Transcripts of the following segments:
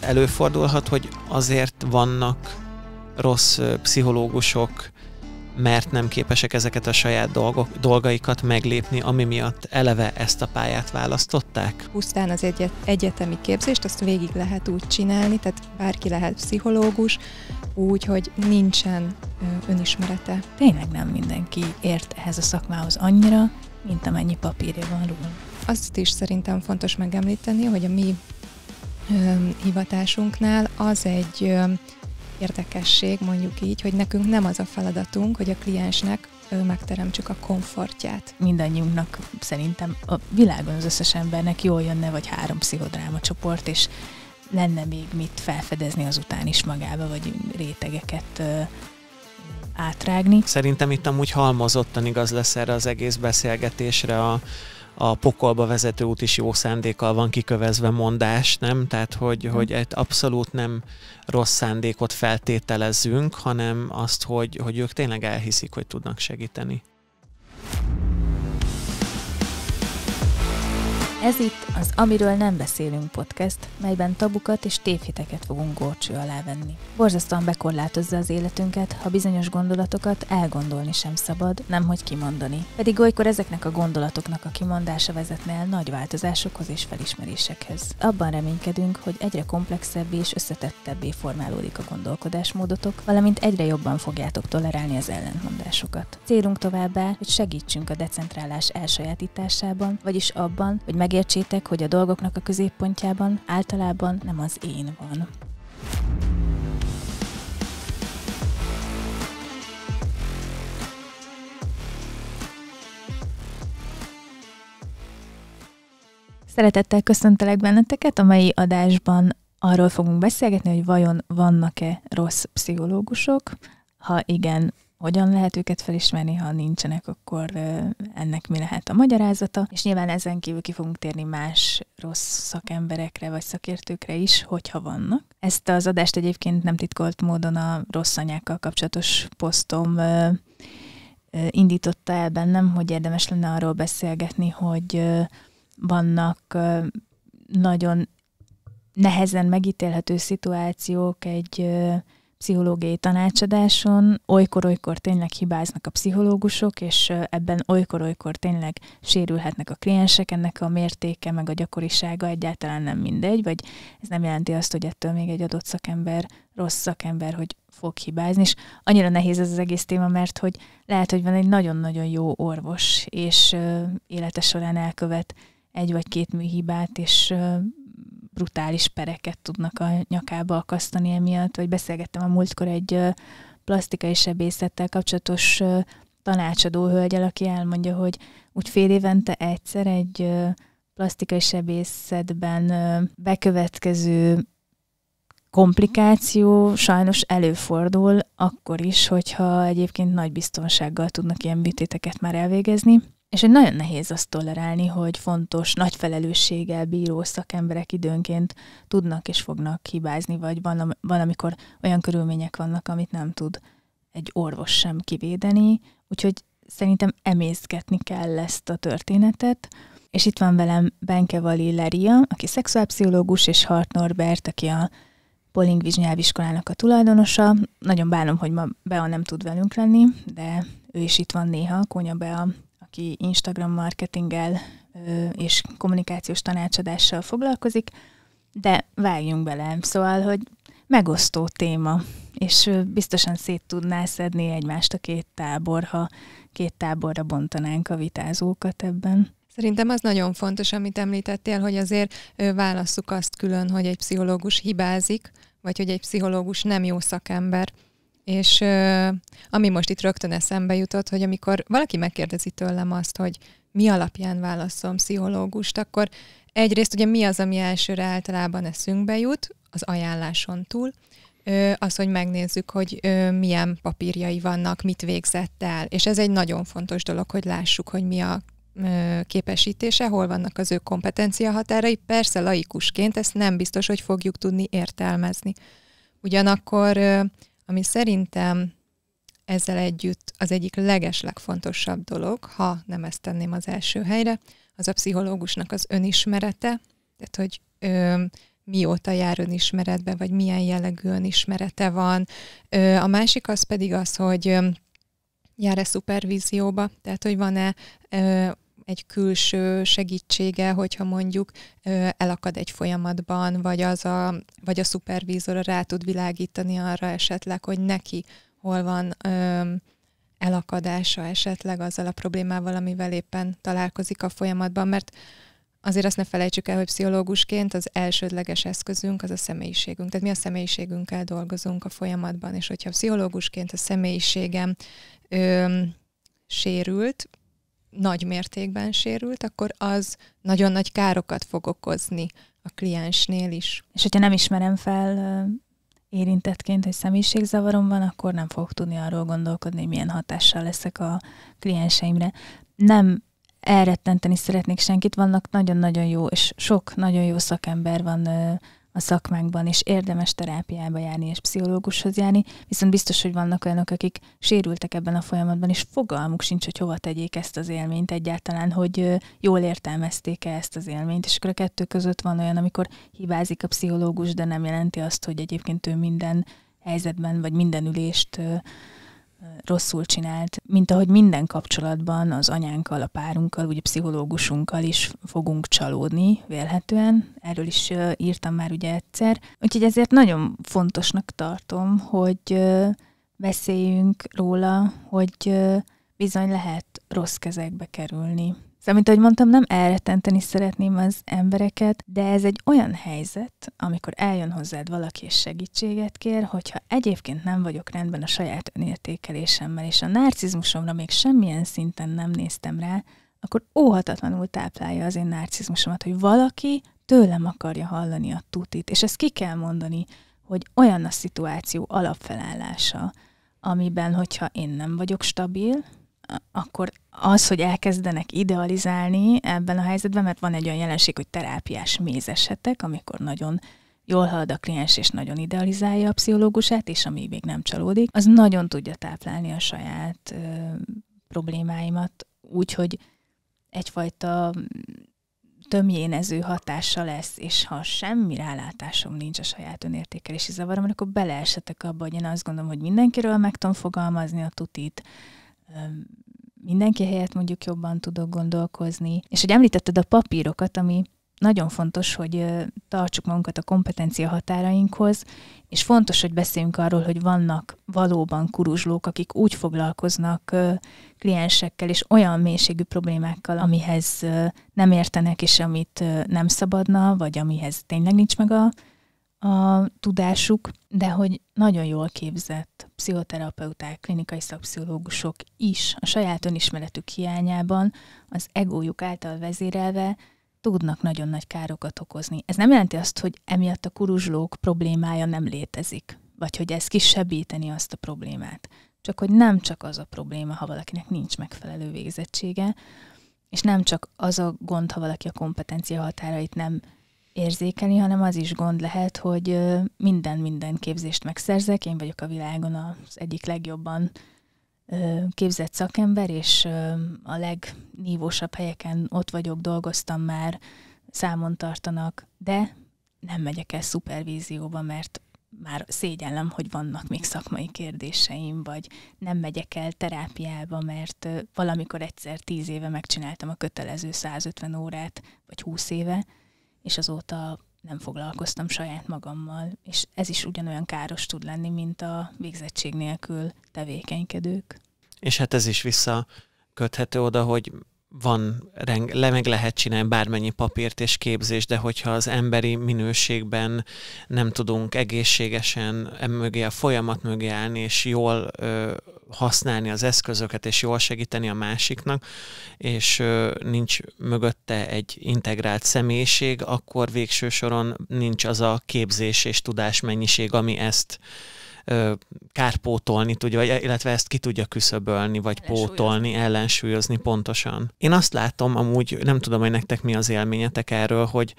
előfordulhat, hogy azért vannak rossz pszichológusok, mert nem képesek ezeket a saját dolgok, dolgaikat meglépni, ami miatt eleve ezt a pályát választották? Pusztán az egyet, egyetemi képzést, azt végig lehet úgy csinálni, tehát bárki lehet pszichológus, úgy, hogy nincsen önismerete. Tényleg nem mindenki ért ehhez a szakmához annyira, mint amennyi papírja van róla. Azt is szerintem fontos megemlíteni, hogy a mi hivatásunknál az egy érdekesség, mondjuk így, hogy nekünk nem az a feladatunk, hogy a kliensnek megteremtsük a komfortját. Mindannyiunknak szerintem a világon az összes embernek jól jönne, vagy három pszichodráma csoport, és lenne még mit felfedezni azután is magába, vagy rétegeket átrágni. Szerintem itt amúgy halmozottan igaz lesz erre az egész beszélgetésre a, a pokolba vezető út is jó szándékkal van kikövezve mondás, nem? Tehát, hogy, hmm. hogy egy abszolút nem rossz szándékot feltételezzünk, hanem azt, hogy, hogy ők tényleg elhiszik, hogy tudnak segíteni. Ez itt az Amiről nem beszélünk podcast, melyben tabukat és tévhiteket fogunk górcső alá venni. Borzasztóan bekorlátozza az életünket, ha bizonyos gondolatokat elgondolni sem szabad, nemhogy kimondani. Pedig olykor ezeknek a gondolatoknak a kimondása vezetne el nagy változásokhoz és felismerésekhez. Abban reménykedünk, hogy egyre komplexebbé és összetettebbé formálódik a gondolkodásmódotok, valamint egyre jobban fogjátok tolerálni az ellentmondásokat. Célunk továbbá, hogy segítsünk a decentrálás elsajátításában, vagyis abban, hogy meg Megértsétek, hogy a dolgoknak a középpontjában általában nem az én van. Szeretettel köszöntelek benneteket a mai adásban. Arról fogunk beszélgetni, hogy vajon vannak-e rossz pszichológusok. Ha igen, hogyan lehet őket felismerni, ha nincsenek, akkor ennek mi lehet a magyarázata. És nyilván ezen kívül ki fogunk térni más rossz szakemberekre vagy szakértőkre is, hogyha vannak. Ezt az adást egyébként nem titkolt módon a rossz anyákkal kapcsolatos posztom indította el bennem, hogy érdemes lenne arról beszélgetni, hogy vannak nagyon nehezen megítélhető szituációk egy pszichológiai tanácsadáson olykor-olykor tényleg hibáznak a pszichológusok, és ebben olykor-olykor tényleg sérülhetnek a kliensek, ennek a mértéke meg a gyakorisága egyáltalán nem mindegy, vagy ez nem jelenti azt, hogy ettől még egy adott szakember rossz szakember, hogy fog hibázni, és annyira nehéz ez az egész téma, mert hogy lehet, hogy van egy nagyon-nagyon jó orvos, és ö, élete során elkövet egy vagy két műhibát, és ö, brutális pereket tudnak a nyakába akasztani emiatt, vagy beszélgettem a múltkor egy plastikai sebészettel kapcsolatos tanácsadó hölgyel, aki elmondja, hogy úgy fél évente egyszer egy plastikai sebészetben bekövetkező komplikáció sajnos előfordul akkor is, hogyha egyébként nagy biztonsággal tudnak ilyen műtéteket már elvégezni. És egy nagyon nehéz azt tolerálni, hogy fontos, nagy felelősséggel bíró szakemberek időnként tudnak és fognak hibázni, vagy van, van, amikor olyan körülmények vannak, amit nem tud egy orvos sem kivédeni. Úgyhogy szerintem emészgetni kell ezt a történetet. És itt van velem Benke Vali Leria, aki szexuálpszichológus, és Hart Norbert, aki a Polingvis nyelviskolának a tulajdonosa. Nagyon bánom, hogy ma Bea nem tud velünk lenni, de ő is itt van néha, Kónya Bea aki Instagram marketinggel és kommunikációs tanácsadással foglalkozik, de vágjunk bele. Szóval, hogy megosztó téma, és biztosan szét tudná szedni egymást a két tábor, ha két táborra bontanánk a vitázókat ebben. Szerintem az nagyon fontos, amit említettél, hogy azért válasszuk azt külön, hogy egy pszichológus hibázik, vagy hogy egy pszichológus nem jó szakember. És ami most itt rögtön eszembe jutott, hogy amikor valaki megkérdezi tőlem azt, hogy mi alapján válaszom pszichológust, akkor egyrészt ugye mi az, ami elsőre általában eszünkbe jut, az ajánláson túl, az, hogy megnézzük, hogy milyen papírjai vannak, mit végzett el. És ez egy nagyon fontos dolog, hogy lássuk, hogy mi a képesítése, hol vannak az ő kompetencia határai. Persze laikusként ezt nem biztos, hogy fogjuk tudni értelmezni. Ugyanakkor ami szerintem ezzel együtt az egyik legeslegfontosabb dolog, ha nem ezt tenném az első helyre, az a pszichológusnak az önismerete, tehát hogy ö, mióta jár önismeretbe, vagy milyen jellegű önismerete van. Ö, a másik az pedig az, hogy jár-e szupervízióba, tehát hogy van-e ö, egy külső segítsége, hogyha mondjuk elakad egy folyamatban, vagy, az a, vagy a szupervízor rá tud világítani arra esetleg, hogy neki hol van elakadása esetleg azzal a problémával, amivel éppen találkozik a folyamatban, mert azért azt ne felejtsük el, hogy pszichológusként az elsődleges eszközünk az a személyiségünk. Tehát mi a személyiségünkkel dolgozunk a folyamatban, és hogyha pszichológusként a személyiségem ö, sérült, nagy mértékben sérült, akkor az nagyon nagy károkat fog okozni a kliensnél is. És hogyha nem ismerem fel érintettként, hogy személyiségzavarom van, akkor nem fogok tudni arról gondolkodni, hogy milyen hatással leszek a klienseimre. Nem elrettenteni szeretnék senkit, vannak nagyon-nagyon jó, és sok nagyon jó szakember van a szakmánkban, és érdemes terápiába járni, és pszichológushoz járni, viszont biztos, hogy vannak olyanok, akik sérültek ebben a folyamatban, és fogalmuk sincs, hogy hova tegyék ezt az élményt egyáltalán, hogy jól értelmezték-e ezt az élményt, és akkor a kettő között van olyan, amikor hibázik a pszichológus, de nem jelenti azt, hogy egyébként ő minden helyzetben, vagy minden ülést rosszul csinált, mint ahogy minden kapcsolatban az anyánkkal, a párunkkal, ugye pszichológusunkkal is fogunk csalódni vélhetően. Erről is írtam már ugye egyszer. Úgyhogy ezért nagyon fontosnak tartom, hogy beszéljünk róla, hogy bizony lehet rossz kezekbe kerülni. Szóval, mint ahogy mondtam, nem elretenteni szeretném az embereket, de ez egy olyan helyzet, amikor eljön hozzád valaki és segítséget kér, hogyha egyébként nem vagyok rendben a saját önértékelésemmel, és a narcizmusomra még semmilyen szinten nem néztem rá, akkor óhatatlanul táplálja az én narcizmusomat, hogy valaki tőlem akarja hallani a tutit, és ezt ki kell mondani, hogy olyan a szituáció alapfelállása, amiben, hogyha én nem vagyok stabil, akkor az, hogy elkezdenek idealizálni ebben a helyzetben, mert van egy olyan jelenség, hogy terápiás mézesetek, amikor nagyon jól halad a kliens, és nagyon idealizálja a pszichológusát, és ami még nem csalódik, az nagyon tudja táplálni a saját ö, problémáimat, úgyhogy egyfajta mm, tömjénező hatása lesz, és ha semmi rálátásom nincs a saját önértékelési zavarom, akkor beleesetek abba, hogy én azt gondolom, hogy mindenkiről meg tudom fogalmazni a tutit, mindenki helyett mondjuk jobban tudok gondolkozni. És hogy említetted a papírokat, ami nagyon fontos, hogy tartsuk magunkat a kompetencia határainkhoz, és fontos, hogy beszéljünk arról, hogy vannak valóban kuruzslók, akik úgy foglalkoznak kliensekkel és olyan mélységű problémákkal, amihez nem értenek, és amit nem szabadna, vagy amihez tényleg nincs meg a a tudásuk, de hogy nagyon jól képzett pszichoterapeuták, klinikai szakpszichológusok is a saját önismeretük hiányában az egójuk által vezérelve tudnak nagyon nagy károkat okozni. Ez nem jelenti azt, hogy emiatt a kuruzslók problémája nem létezik, vagy hogy ez kisebbíteni azt a problémát. Csak hogy nem csak az a probléma, ha valakinek nincs megfelelő végzettsége, és nem csak az a gond, ha valaki a kompetencia határait nem érzékeny, hanem az is gond lehet, hogy minden-minden képzést megszerzek, én vagyok a világon az egyik legjobban képzett szakember, és a legnívósabb helyeken ott vagyok, dolgoztam már, számon tartanak, de nem megyek el szupervízióba, mert már szégyellem, hogy vannak még szakmai kérdéseim, vagy nem megyek el terápiába, mert valamikor egyszer tíz éve megcsináltam a kötelező 150 órát, vagy 20 éve, és azóta nem foglalkoztam saját magammal, és ez is ugyanolyan káros tud lenni, mint a végzettség nélkül tevékenykedők. És hát ez is visszaköthető oda, hogy van, le meg lehet csinálni bármennyi papírt és képzés, de hogyha az emberi minőségben nem tudunk egészségesen e mögé a folyamat mögé állni, és jól ö, használni az eszközöket és jól segíteni a másiknak, és nincs mögötte egy integrált személyiség, akkor végső soron nincs az a képzés és tudásmennyiség, ami ezt ö, kárpótolni tudja, vagy, illetve ezt ki tudja küszöbölni, vagy pótolni, ellensúlyozni pontosan. Én azt látom amúgy, nem tudom, hogy nektek mi az élményetek erről, hogy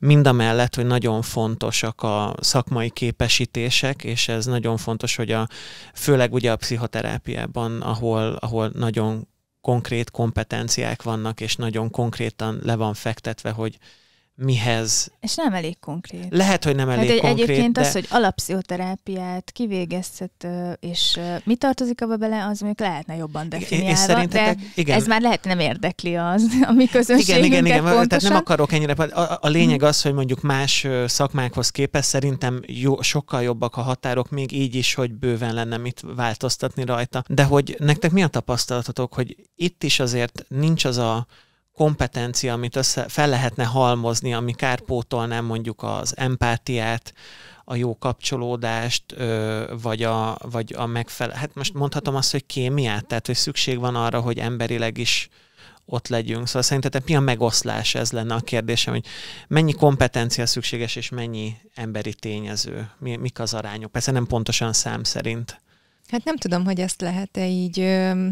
mind a mellett, hogy nagyon fontosak a szakmai képesítések, és ez nagyon fontos, hogy a, főleg ugye a pszichoterápiában, ahol, ahol nagyon konkrét kompetenciák vannak, és nagyon konkrétan le van fektetve, hogy mihez. És nem elég konkrét. Lehet, hogy nem hát elég hát, konkrét. Egyébként de... az, hogy alapszioterápiát kivégeztet, és mi tartozik abba bele, az mondjuk lehetne jobban definiálva, és szerintetek, de igen. ez már lehet nem érdekli az, ami közönségünket Igen, igen, igen, pontosan. tehát nem akarok ennyire. A, a lényeg mhm. az, hogy mondjuk más szakmákhoz képest szerintem jó, sokkal jobbak a határok, még így is, hogy bőven lenne mit változtatni rajta. De hogy nektek mi a tapasztalatotok, hogy itt is azért nincs az a kompetencia, amit össze, fel lehetne halmozni, ami kárpótolná mondjuk az empátiát, a jó kapcsolódást, vagy a, vagy a megfelelő, hát most mondhatom azt, hogy kémiát, tehát hogy szükség van arra, hogy emberileg is ott legyünk. Szóval szerintetek mi a megoszlás? Ez lenne a kérdésem, hogy mennyi kompetencia szükséges, és mennyi emberi tényező? Mi, mik az arányok? Persze nem pontosan szám szerint. Hát nem tudom, hogy ezt lehet-e így ö,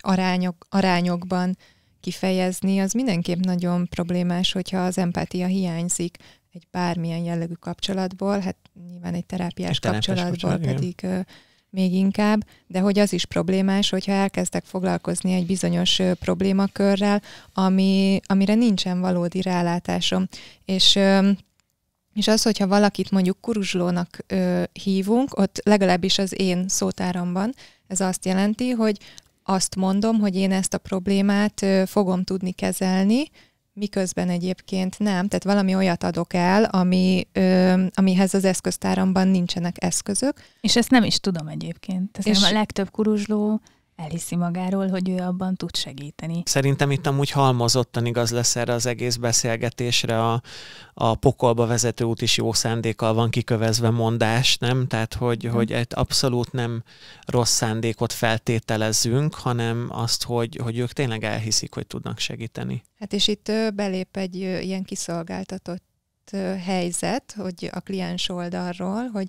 arányok, arányokban kifejezni, az mindenképp nagyon problémás, hogyha az empátia hiányzik egy bármilyen jellegű kapcsolatból, hát nyilván egy terápiás, egy kapcsolatból kocsán, pedig ö, még inkább, de hogy az is problémás, hogyha elkezdek foglalkozni egy bizonyos problémakörrel, ami, amire nincsen valódi rálátásom. És és az, hogyha valakit mondjuk kuruzslónak ö, hívunk, ott legalábbis az én szótáramban, ez azt jelenti, hogy azt mondom, hogy én ezt a problémát fogom tudni kezelni, miközben egyébként nem. Tehát valami olyat adok el, ami, ö, amihez az eszköztáramban nincsenek eszközök. És ezt nem is tudom egyébként. Ez és a legtöbb kuruzsló elhiszi magáról, hogy ő abban tud segíteni. Szerintem itt amúgy halmozottan igaz lesz erre az egész beszélgetésre, a, a pokolba vezető út is jó szándékkal van kikövezve mondás, nem? Tehát, hogy, hmm. hogy egy abszolút nem rossz szándékot feltételezzünk, hanem azt, hogy, hogy ők tényleg elhiszik, hogy tudnak segíteni. Hát és itt belép egy ilyen kiszolgáltatott helyzet, hogy a kliens oldalról, hogy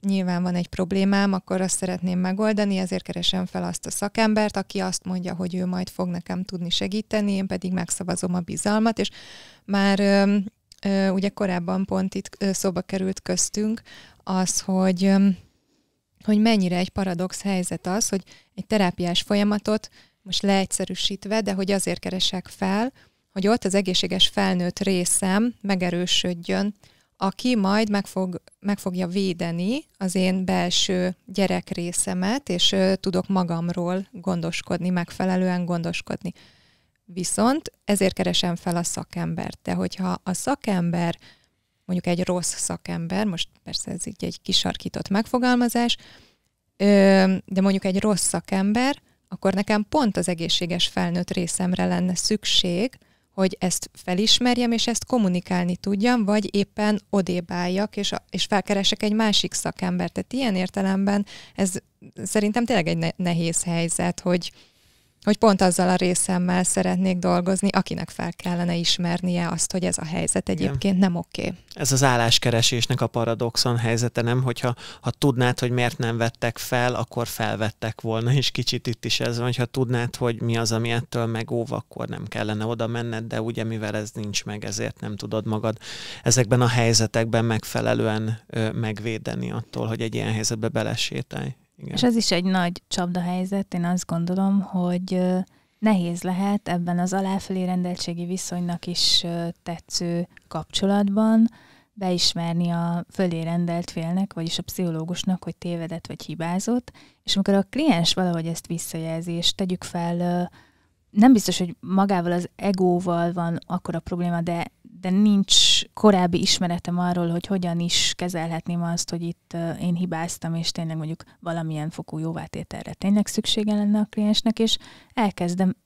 nyilván van egy problémám, akkor azt szeretném megoldani, ezért keresem fel azt a szakembert, aki azt mondja, hogy ő majd fog nekem tudni segíteni, én pedig megszavazom a bizalmat, és már ö, ö, ugye korábban pont itt szóba került köztünk az, hogy ö, hogy mennyire egy paradox helyzet az, hogy egy terápiás folyamatot most leegyszerűsítve, de hogy azért keresek fel, hogy ott az egészséges felnőtt részem megerősödjön, aki majd meg, fog, meg fogja védeni az én belső gyerekrészemet, és ö, tudok magamról gondoskodni, megfelelően gondoskodni. Viszont ezért keresem fel a szakembert. De hogyha a szakember, mondjuk egy rossz szakember, most persze ez így egy kisarkított megfogalmazás, ö, de mondjuk egy rossz szakember, akkor nekem pont az egészséges felnőtt részemre lenne szükség, hogy ezt felismerjem, és ezt kommunikálni tudjam, vagy éppen odébáljak, és, a, és felkeresek egy másik szakembert. Tehát ilyen értelemben ez szerintem tényleg egy nehéz helyzet, hogy, hogy pont azzal a részemmel szeretnék dolgozni, akinek fel kellene ismernie azt, hogy ez a helyzet egyébként Igen. nem oké. Okay. Ez az álláskeresésnek a paradoxon helyzete, nem? Hogyha ha tudnád, hogy miért nem vettek fel, akkor felvettek volna, és kicsit itt is ez van, hogyha tudnád, hogy mi az, ami ettől megóv, akkor nem kellene oda menned, de ugye mivel ez nincs meg, ezért nem tudod magad ezekben a helyzetekben megfelelően ö, megvédeni attól, hogy egy ilyen helyzetbe belesétálj. Igen. És ez is egy nagy csapdahelyzet, én azt gondolom, hogy nehéz lehet ebben az aláfelé rendeltségi viszonynak is tetsző kapcsolatban beismerni a fölé rendelt félnek, vagyis a pszichológusnak, hogy tévedett vagy hibázott, és amikor a kliens valahogy ezt visszajelzi, és tegyük fel, nem biztos, hogy magával az egóval van akkora probléma, de, de nincs korábbi ismeretem arról, hogy hogyan is kezelhetném azt, hogy itt én hibáztam, és tényleg mondjuk valamilyen fokú jóvátételre tényleg szüksége lenne a kliensnek, és elkezdem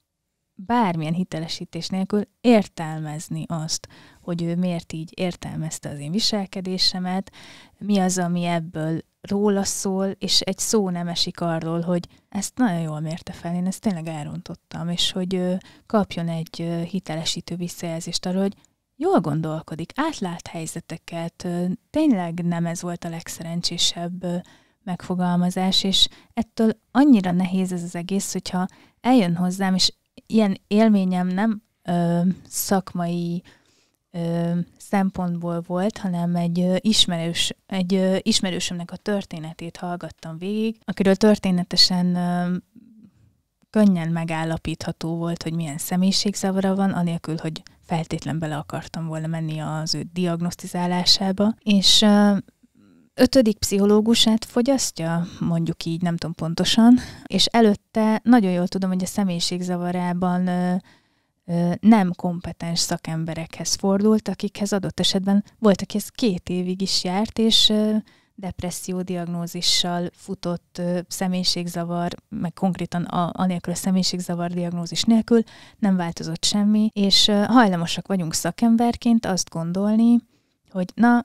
bármilyen hitelesítés nélkül értelmezni azt, hogy ő miért így értelmezte az én viselkedésemet, mi az, ami ebből róla szól, és egy szó nem esik arról, hogy ezt nagyon jól mérte fel, én ezt tényleg elrontottam, és hogy kapjon egy hitelesítő visszajelzést arról, hogy jól gondolkodik, átlát helyzeteket, tényleg nem ez volt a legszerencsésebb megfogalmazás, és ettől annyira nehéz ez az egész, hogyha eljön hozzám, és ilyen élményem nem ö, szakmai ö, szempontból volt, hanem egy ö, ismerős, egy ö, ismerősömnek a történetét hallgattam végig, akiről történetesen ö, könnyen megállapítható volt, hogy milyen személyiségzavara van, anélkül, hogy feltétlen bele akartam volna menni az ő diagnosztizálásába, és ötödik pszichológusát fogyasztja, mondjuk így, nem tudom pontosan, és előtte nagyon jól tudom, hogy a személyiségzavarában nem kompetens szakemberekhez fordult, akikhez adott esetben voltak aki ez két évig is járt, és ö, depresszió diagnózissal futott személyiségzavar, meg konkrétan a, anélkül a személyiségzavar diagnózis nélkül nem változott semmi, és hajlamosak vagyunk szakemberként azt gondolni, hogy na,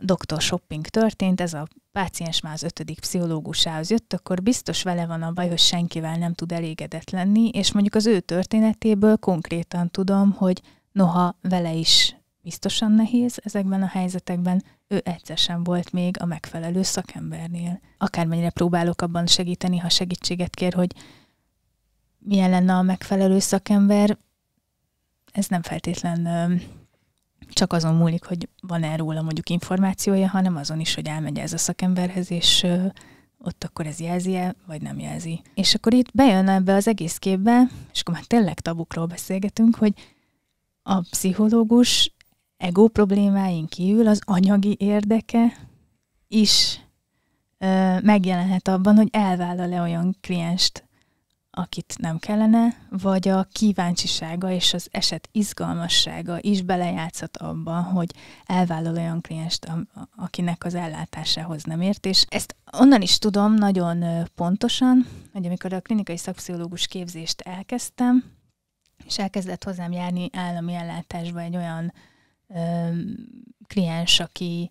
doktor shopping történt, ez a páciens már az ötödik pszichológusához jött, akkor biztos vele van a baj, hogy senkivel nem tud elégedett lenni, és mondjuk az ő történetéből konkrétan tudom, hogy noha vele is biztosan nehéz ezekben a helyzetekben, ő egyszer sem volt még a megfelelő szakembernél. Akármennyire próbálok abban segíteni, ha segítséget kér, hogy milyen lenne a megfelelő szakember, ez nem feltétlen csak azon múlik, hogy van-e róla mondjuk információja, hanem azon is, hogy elmegy ez a szakemberhez, és ott akkor ez jelzi -e, vagy nem jelzi. És akkor itt bejön ebbe az egész képbe, és akkor már tényleg tabukról beszélgetünk, hogy a pszichológus ego problémáin kívül az anyagi érdeke is ö, megjelenhet abban, hogy elvállal-e olyan klienst, akit nem kellene, vagy a kíváncsisága és az eset izgalmassága is belejátszhat abba, hogy elvállal olyan klienst, akinek az ellátásához nem ért. És ezt onnan is tudom nagyon pontosan, hogy amikor a klinikai szakpszichológus képzést elkezdtem, és elkezdett hozzám járni állami ellátásba egy olyan kliens, aki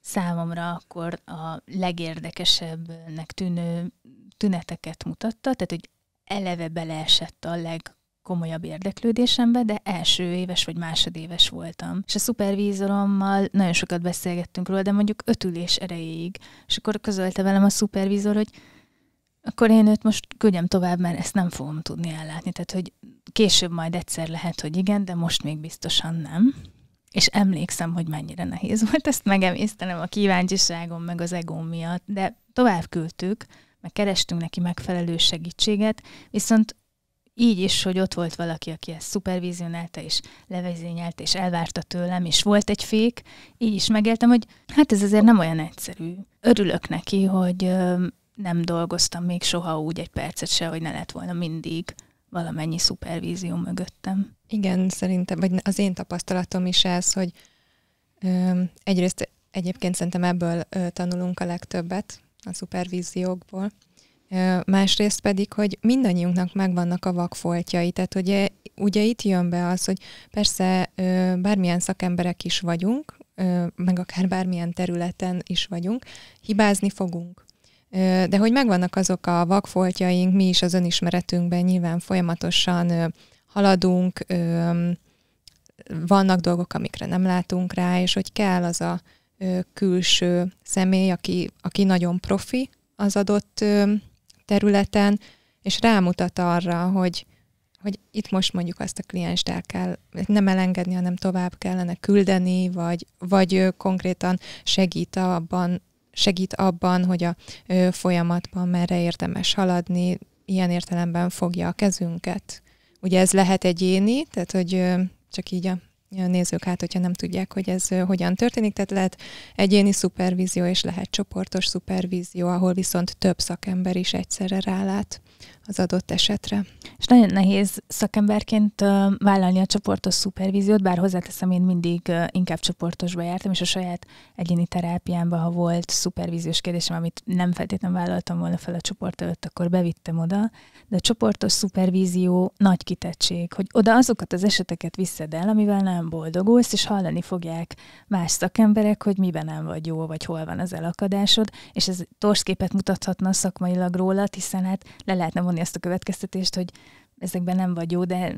számomra akkor a legérdekesebbnek tűnő tüneteket mutatta, tehát hogy eleve beleesett a legkomolyabb érdeklődésembe, de első éves vagy másodéves voltam. És a szupervízorommal nagyon sokat beszélgettünk róla, de mondjuk ötülés erejéig. És akkor közölte velem a szupervízor, hogy akkor én őt most küldjem tovább, mert ezt nem fogom tudni ellátni. Tehát, hogy később majd egyszer lehet, hogy igen, de most még biztosan nem. És emlékszem, hogy mennyire nehéz volt ezt megemésztenem a kíváncsiságom, meg az egóm miatt, de tovább küldtük, meg kerestünk neki megfelelő segítséget, viszont így is, hogy ott volt valaki, aki ezt szupervizionálta, és levezényelt, és elvárta tőlem, és volt egy fék, így is megéltem, hogy hát ez azért nem olyan egyszerű. Örülök neki, hogy nem dolgoztam még soha úgy egy percet se, hogy ne lett volna mindig valamennyi szupervízió mögöttem. Igen, szerintem, vagy az én tapasztalatom is ez, hogy ö, egyrészt egyébként szerintem ebből ö, tanulunk a legtöbbet, a szupervíziókból, ö, másrészt pedig, hogy mindannyiunknak megvannak a vakfoltjai, tehát ugye, ugye itt jön be az, hogy persze ö, bármilyen szakemberek is vagyunk, meg akár bármilyen területen is vagyunk, hibázni fogunk. De hogy megvannak azok a vakfoltjaink, mi is az önismeretünkben nyilván folyamatosan haladunk, vannak dolgok, amikre nem látunk rá, és hogy kell az a külső személy, aki, aki nagyon profi az adott területen, és rámutat arra, hogy, hogy itt most mondjuk azt a klienst el kell nem elengedni, hanem tovább kellene küldeni, vagy, vagy konkrétan segít abban segít abban, hogy a folyamatban merre érdemes haladni, ilyen értelemben fogja a kezünket. Ugye ez lehet egyéni, tehát hogy csak így a nézők át, hogyha nem tudják, hogy ez hogyan történik, tehát lehet egyéni szupervízió, és lehet csoportos szupervízió, ahol viszont több szakember is egyszerre rálát az adott esetre. És nagyon nehéz szakemberként vállalni a csoportos szupervíziót, bár hozzáteszem, én mindig inkább csoportosba jártam, és a saját egyéni terápiámban, ha volt szupervíziós kérdésem, amit nem feltétlenül vállaltam volna fel a csoport előtt, akkor bevittem oda, de a csoportos szupervízió nagy kitettség, hogy oda azokat az eseteket visszed el, amivel nem boldogulsz, és hallani fogják más szakemberek, hogy miben nem vagy jó, vagy hol van az elakadásod, és ez torszképet mutathatna szakmailag rólad, hiszen hát le lehet lehetne vonni ezt a következtetést, hogy ezekben nem vagy jó, de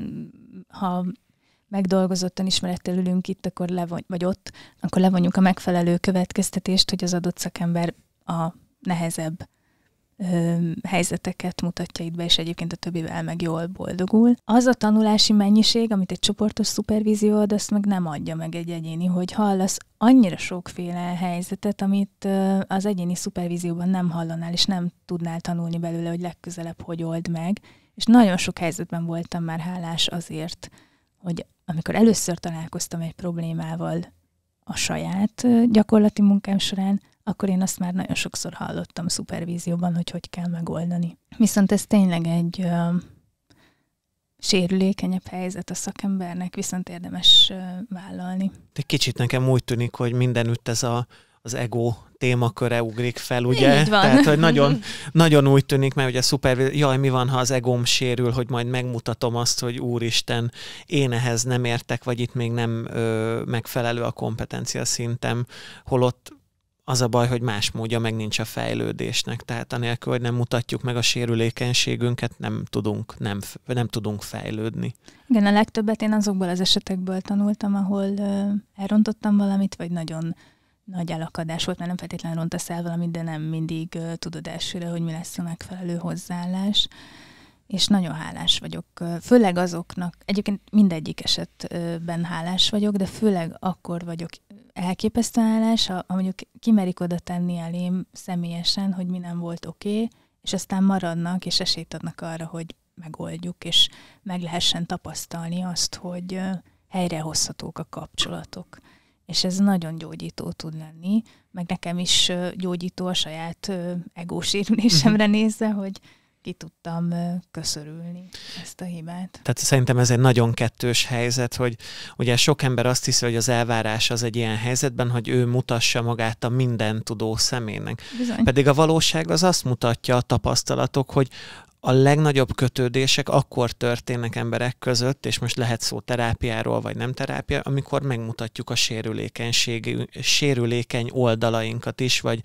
ha megdolgozottan ismerettel ülünk itt, akkor levon, vagy ott, akkor levonjuk a megfelelő következtetést, hogy az adott szakember a nehezebb helyzeteket mutatja itt be, és egyébként a többivel meg jól boldogul. Az a tanulási mennyiség, amit egy csoportos szupervízió ad, azt meg nem adja meg egy egyéni, hogy hallasz annyira sokféle helyzetet, amit az egyéni szupervízióban nem hallanál, és nem tudnál tanulni belőle, hogy legközelebb hogy old meg. És nagyon sok helyzetben voltam már hálás azért, hogy amikor először találkoztam egy problémával a saját gyakorlati munkám során, akkor én azt már nagyon sokszor hallottam szupervízióban, hogy hogy kell megoldani. Viszont ez tényleg egy ö, sérülékenyebb helyzet a szakembernek, viszont érdemes ö, vállalni. De kicsit nekem úgy tűnik, hogy mindenütt ez a, az ego témaköre ugrik fel, ugye? Így van. Tehát, hogy nagyon, nagyon úgy tűnik, mert ugye szuper, jaj, mi van, ha az egóm sérül, hogy majd megmutatom azt, hogy úristen, én ehhez nem értek, vagy itt még nem ö, megfelelő a kompetencia szintem, holott az a baj, hogy más módja meg nincs a fejlődésnek, tehát anélkül, hogy nem mutatjuk meg a sérülékenységünket, nem tudunk, nem, nem tudunk fejlődni. Igen, a legtöbbet én azokból az esetekből tanultam, ahol ö, elrontottam valamit, vagy nagyon nagy elakadás volt, mert nem feltétlenül rontasz el valamit, de nem mindig ö, tudod elsőre, hogy mi lesz a megfelelő hozzáállás. És nagyon hálás vagyok, főleg azoknak, egyébként mindegyik esetben hálás vagyok, de főleg akkor vagyok elképesztő állás, ha, mondjuk kimerik oda tenni elém személyesen, hogy mi nem volt oké, okay, és aztán maradnak, és esélyt adnak arra, hogy megoldjuk, és meg lehessen tapasztalni azt, hogy helyrehozhatók a kapcsolatok. És ez nagyon gyógyító tud lenni, meg nekem is gyógyító a saját egósérülésemre mhm. nézve, hogy ki tudtam köszörülni ezt a hibát. Tehát szerintem ez egy nagyon kettős helyzet, hogy ugye sok ember azt hiszi, hogy az elvárás az egy ilyen helyzetben, hogy ő mutassa magát a minden tudó személynek. Bizony. Pedig a valóság az azt mutatja a tapasztalatok, hogy a legnagyobb kötődések akkor történnek emberek között, és most lehet szó terápiáról, vagy nem terápia, amikor megmutatjuk a sérülékenység, sérülékeny oldalainkat is, vagy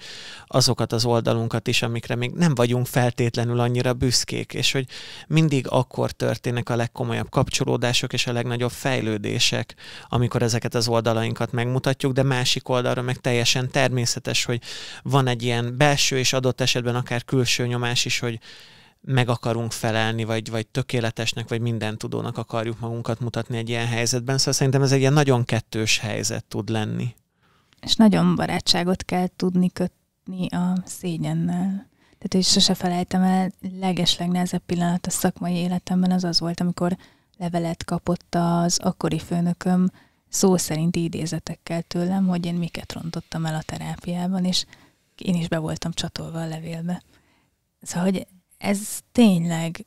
azokat az oldalunkat is, amikre még nem vagyunk feltétlenül annyira büszkék, és hogy mindig akkor történnek a legkomolyabb kapcsolódások és a legnagyobb fejlődések, amikor ezeket az oldalainkat megmutatjuk, de másik oldalra meg teljesen természetes, hogy van egy ilyen belső és adott esetben akár külső nyomás is, hogy meg akarunk felelni, vagy, vagy tökéletesnek, vagy minden tudónak akarjuk magunkat mutatni egy ilyen helyzetben. Szóval szerintem ez egy ilyen nagyon kettős helyzet tud lenni. És nagyon barátságot kell tudni kötni a szégyennel. Tehát, hogy sose felejtem el, leges pillanat a szakmai életemben az az volt, amikor levelet kapott az akkori főnököm szó szerint idézetekkel tőlem, hogy én miket rontottam el a terápiában, és én is be voltam csatolva a levélbe. Szóval, hogy ez tényleg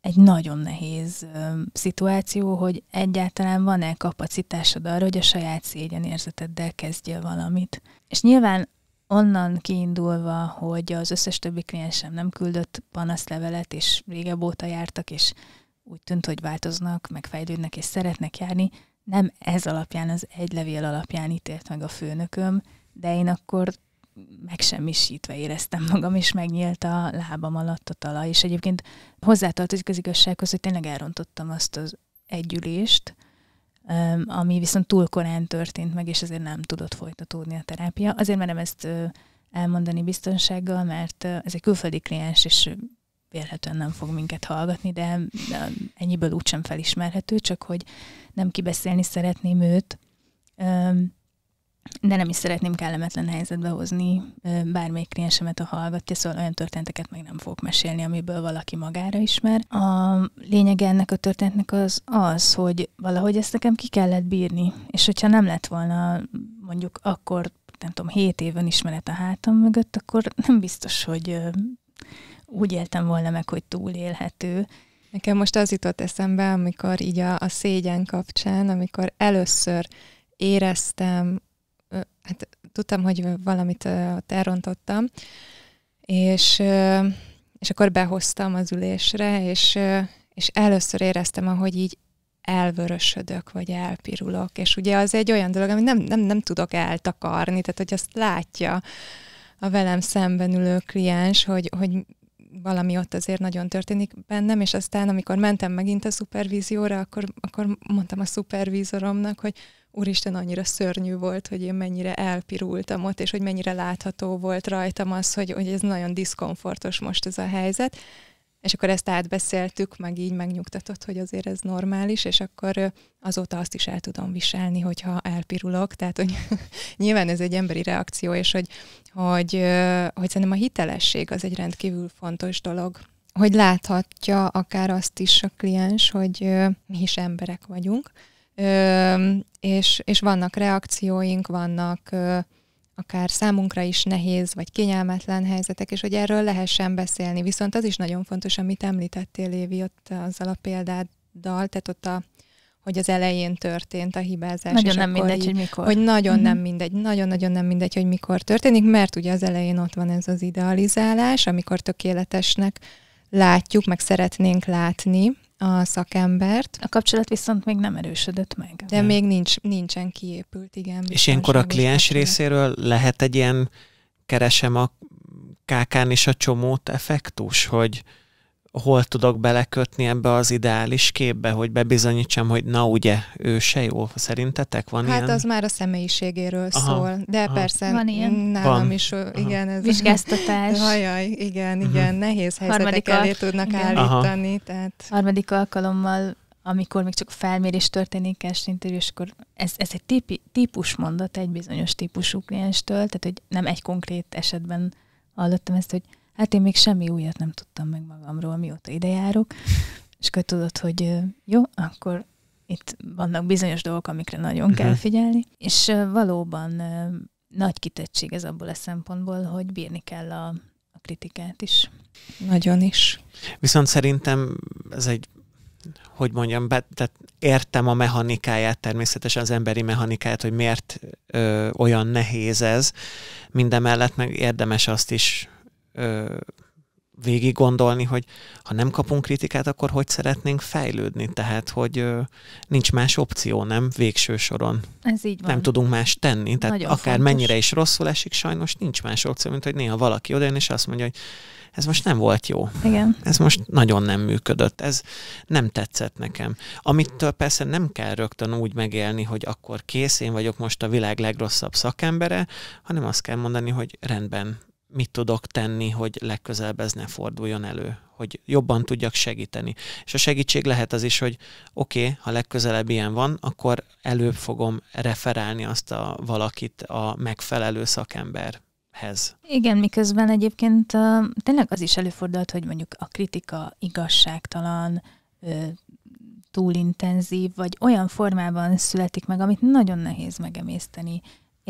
egy nagyon nehéz ö, szituáció, hogy egyáltalán van-e kapacitásod arra, hogy a saját szégyenérzeteddel kezdjél valamit. És nyilván onnan kiindulva, hogy az összes többi kliensem nem küldött panaszlevelet, és régebb óta jártak, és úgy tűnt, hogy változnak, megfejlődnek, és szeretnek járni, nem ez alapján, az egy levél alapján ítélt meg a főnököm, de én akkor megsemmisítve éreztem magam, és megnyílt a lábam alatt a talaj, és egyébként hozzátartozik az igazsághoz, hogy tényleg elrontottam azt az együlést, ami viszont túl korán történt meg, és ezért nem tudott folytatódni a terápia. Azért merem ezt elmondani biztonsággal, mert ez egy külföldi kliens, és vélhetően nem fog minket hallgatni, de ennyiből úgysem felismerhető, csak hogy nem kibeszélni szeretném őt de nem is szeretném kellemetlen helyzetbe hozni bármelyik kliensemet, a hallgatja, szóval olyan történeteket meg nem fogok mesélni, amiből valaki magára ismer. A lényege ennek a történetnek az az, hogy valahogy ezt nekem ki kellett bírni, és hogyha nem lett volna mondjuk akkor, nem tudom, hét éven ismeret a hátam mögött, akkor nem biztos, hogy úgy éltem volna meg, hogy túlélhető. Nekem most az jutott eszembe, amikor így a, a szégyen kapcsán, amikor először éreztem hát tudtam, hogy valamit ott elrontottam, és, és akkor behoztam az ülésre, és, és először éreztem, ahogy így elvörösödök, vagy elpirulok. És ugye az egy olyan dolog, amit nem, nem, nem tudok eltakarni, tehát hogy azt látja a velem szemben ülő kliens, hogy, hogy valami ott azért nagyon történik bennem, és aztán amikor mentem megint a szupervízióra, akkor, akkor mondtam a szupervízoromnak, hogy úristen, annyira szörnyű volt, hogy én mennyire elpirultam ott, és hogy mennyire látható volt rajtam az, hogy, hogy ez nagyon diszkomfortos most ez a helyzet. És akkor ezt átbeszéltük, meg így megnyugtatott, hogy azért ez normális, és akkor azóta azt is el tudom viselni, hogyha elpirulok. Tehát, hogy nyilván ez egy emberi reakció, és hogy, hogy, hogy szerintem a hitelesség az egy rendkívül fontos dolog. Hogy láthatja akár azt is a kliens, hogy mi is emberek vagyunk, Ö, és, és vannak reakcióink, vannak ö, akár számunkra is nehéz, vagy kényelmetlen helyzetek, és hogy erről lehessen beszélni. Viszont az is nagyon fontos, amit említettél, Évi, ott azzal a példáddal, tehát ott a, hogy az elején történt a hibázás. Nagyon nem mindegy, így, hogy mikor. Hogy nagyon mm-hmm. nem mindegy, nagyon-nagyon nem mindegy, hogy mikor történik, mert ugye az elején ott van ez az idealizálás, amikor tökéletesnek látjuk, meg szeretnénk látni a szakembert. A kapcsolat viszont még nem erősödött meg. De hmm. még nincs, nincsen kiépült, igen. És ilyenkor a kliens részéről lehet egy ilyen keresem a kákán is a csomót effektus, hogy, hol tudok belekötni ebbe az ideális képbe, hogy bebizonyítsam, hogy na ugye, ő se jó. Szerintetek van hát ilyen? Hát az már a személyiségéről aha, szól, de aha. persze van ilyen? nálam van. is, igen. Ez Vizsgáztatás. Ajaj, igen, uh-huh. igen, nehéz helyzetek Harmadik elé tudnak igen. állítani. Tehát... Harmadik alkalommal amikor még csak felmérés történik elsőinterjú, és akkor ez, ez egy típi, típus mondat egy bizonyos típusú klienstől, tehát hogy nem egy konkrét esetben hallottam ezt, hogy hát én még semmi újat nem tudtam meg magamról, mióta ide járok, és akkor tudod, hogy jó, akkor itt vannak bizonyos dolgok, amikre nagyon uh-huh. kell mhm. figyelni, és valóban nagy kitettség ez abból a szempontból, hogy bírni kell a, a kritikát is. Nagyon is. Viszont szerintem ez egy hogy mondjam, be, tehát értem a mechanikáját, természetesen az emberi mechanikáját, hogy miért ö, olyan nehéz ez, mindemellett meg érdemes azt is ö, végig gondolni, hogy ha nem kapunk kritikát, akkor hogy szeretnénk fejlődni? Tehát, hogy ö, nincs más opció, nem? Végső soron. Ez így van. Nem tudunk más tenni. Tehát Nagyon akár fontos. mennyire is rosszul esik, sajnos nincs más opció, mint hogy néha valaki odajön és azt mondja, hogy ez most nem volt jó. Igen. Ez most nagyon nem működött, ez nem tetszett nekem. Amitől persze nem kell rögtön úgy megélni, hogy akkor kész, én vagyok most a világ legrosszabb szakembere, hanem azt kell mondani, hogy rendben, mit tudok tenni, hogy legközelebb ez ne forduljon elő, hogy jobban tudjak segíteni. És a segítség lehet az is, hogy oké, okay, ha legközelebb ilyen van, akkor előbb fogom referálni azt a valakit a megfelelő szakember hez. Igen, miközben egyébként uh, tényleg az is előfordult, hogy mondjuk a kritika igazságtalan, uh, túl intenzív, vagy olyan formában születik meg, amit nagyon nehéz megemészteni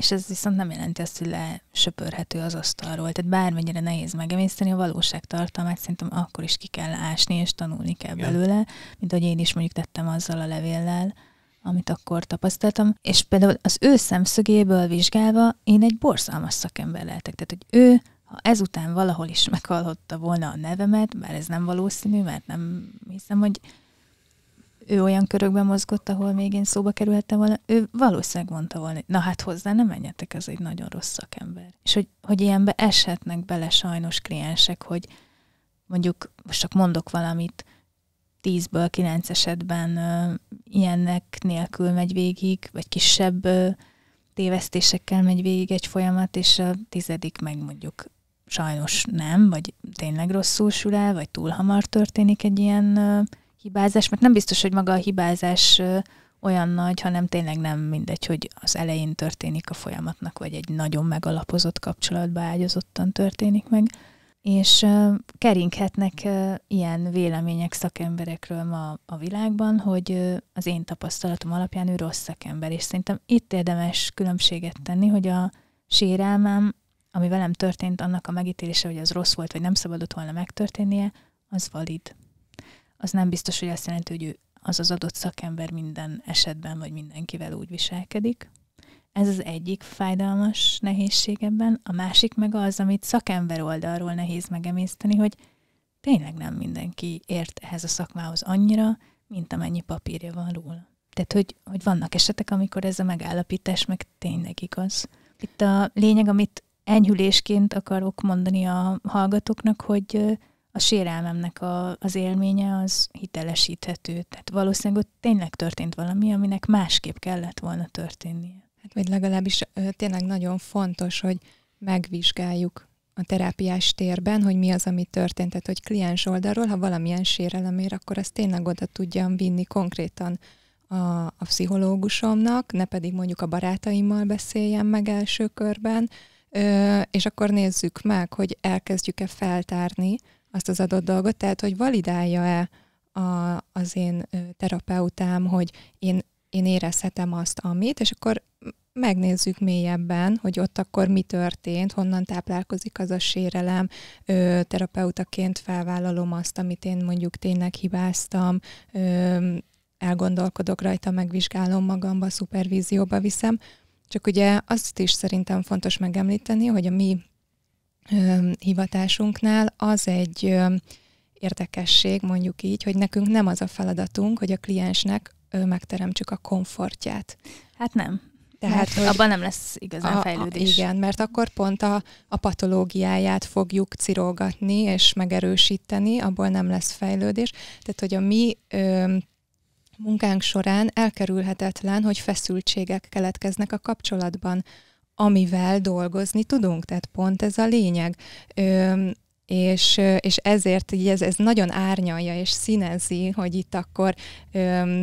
és ez viszont nem jelenti azt, hogy lesöpörhető az asztalról. Tehát bármennyire nehéz megemészteni, a valóság tartalmát szerintem akkor is ki kell ásni, és tanulni kell Igen. belőle, mint ahogy én is mondjuk tettem azzal a levéllel, amit akkor tapasztaltam, és például az ő szemszögéből vizsgálva én egy borzalmas szakember lehetek. Tehát, hogy ő ha ezután valahol is meghallotta volna a nevemet, bár ez nem valószínű, mert nem hiszem, hogy ő olyan körökben mozgott, ahol még én szóba kerültem volna, ő valószínűleg mondta volna, na hát hozzá nem menjetek, ez egy nagyon rossz szakember. És hogy, hogy ilyenbe eshetnek bele sajnos kliensek, hogy mondjuk, most csak mondok valamit, tízből kilenc esetben ö, ilyennek nélkül megy végig, vagy kisebb ö, tévesztésekkel megy végig egy folyamat, és a tizedik meg mondjuk sajnos nem, vagy tényleg rosszul sül el, vagy túl hamar történik egy ilyen hibázás, mert nem biztos, hogy maga a hibázás olyan nagy, hanem tényleg nem mindegy, hogy az elején történik a folyamatnak, vagy egy nagyon megalapozott kapcsolatba ágyazottan történik meg. És keringhetnek ilyen vélemények szakemberekről ma a világban, hogy az én tapasztalatom alapján ő rossz szakember, és szerintem itt érdemes különbséget tenni, hogy a sérelmem, ami velem történt, annak a megítélése, hogy az rossz volt, vagy nem szabadott volna megtörténnie, az valid az nem biztos, hogy azt jelenti, hogy ő az az adott szakember minden esetben vagy mindenkivel úgy viselkedik. Ez az egyik fájdalmas nehézség ebben. A másik meg az, amit szakember oldalról nehéz megemészteni, hogy tényleg nem mindenki ért ehhez a szakmához annyira, mint amennyi papírja van róla. Tehát, hogy, hogy vannak esetek, amikor ez a megállapítás meg tényleg igaz. Itt a lényeg, amit enyhülésként akarok mondani a hallgatóknak, hogy a sérelmemnek a, az élménye az hitelesíthető. Tehát valószínűleg ott tényleg történt valami, aminek másképp kellett volna történnie. Hát vagy legalábbis tényleg nagyon fontos, hogy megvizsgáljuk a terápiás térben, hogy mi az, ami történt. Tehát, hogy kliens oldalról, ha valamilyen sérelem ér, akkor azt tényleg oda tudjam vinni konkrétan a, a pszichológusomnak, ne pedig mondjuk a barátaimmal beszéljem meg első körben, ö, és akkor nézzük meg, hogy elkezdjük-e feltárni, azt az adott dolgot, tehát hogy validálja-e a, az én terapeutám, hogy én, én érezhetem azt, amit, és akkor megnézzük mélyebben, hogy ott akkor mi történt, honnan táplálkozik az a sérelem, ö, terapeutaként felvállalom azt, amit én mondjuk tényleg hibáztam, ö, elgondolkodok rajta, megvizsgálom magamba, szupervízióba viszem. Csak ugye azt is szerintem fontos megemlíteni, hogy a mi hivatásunknál az egy érdekesség, mondjuk így, hogy nekünk nem az a feladatunk, hogy a kliensnek megteremtsük a komfortját. Hát nem. Tehát, hogy abban nem lesz igazán a, fejlődés. Igen, mert akkor pont a, a patológiáját fogjuk cirógatni és megerősíteni, abból nem lesz fejlődés. Tehát, hogy a mi ö, munkánk során elkerülhetetlen, hogy feszültségek keletkeznek a kapcsolatban amivel dolgozni tudunk. Tehát pont ez a lényeg. Ö, és, és ezért így ez, ez nagyon árnyalja és színezi, hogy itt akkor ö,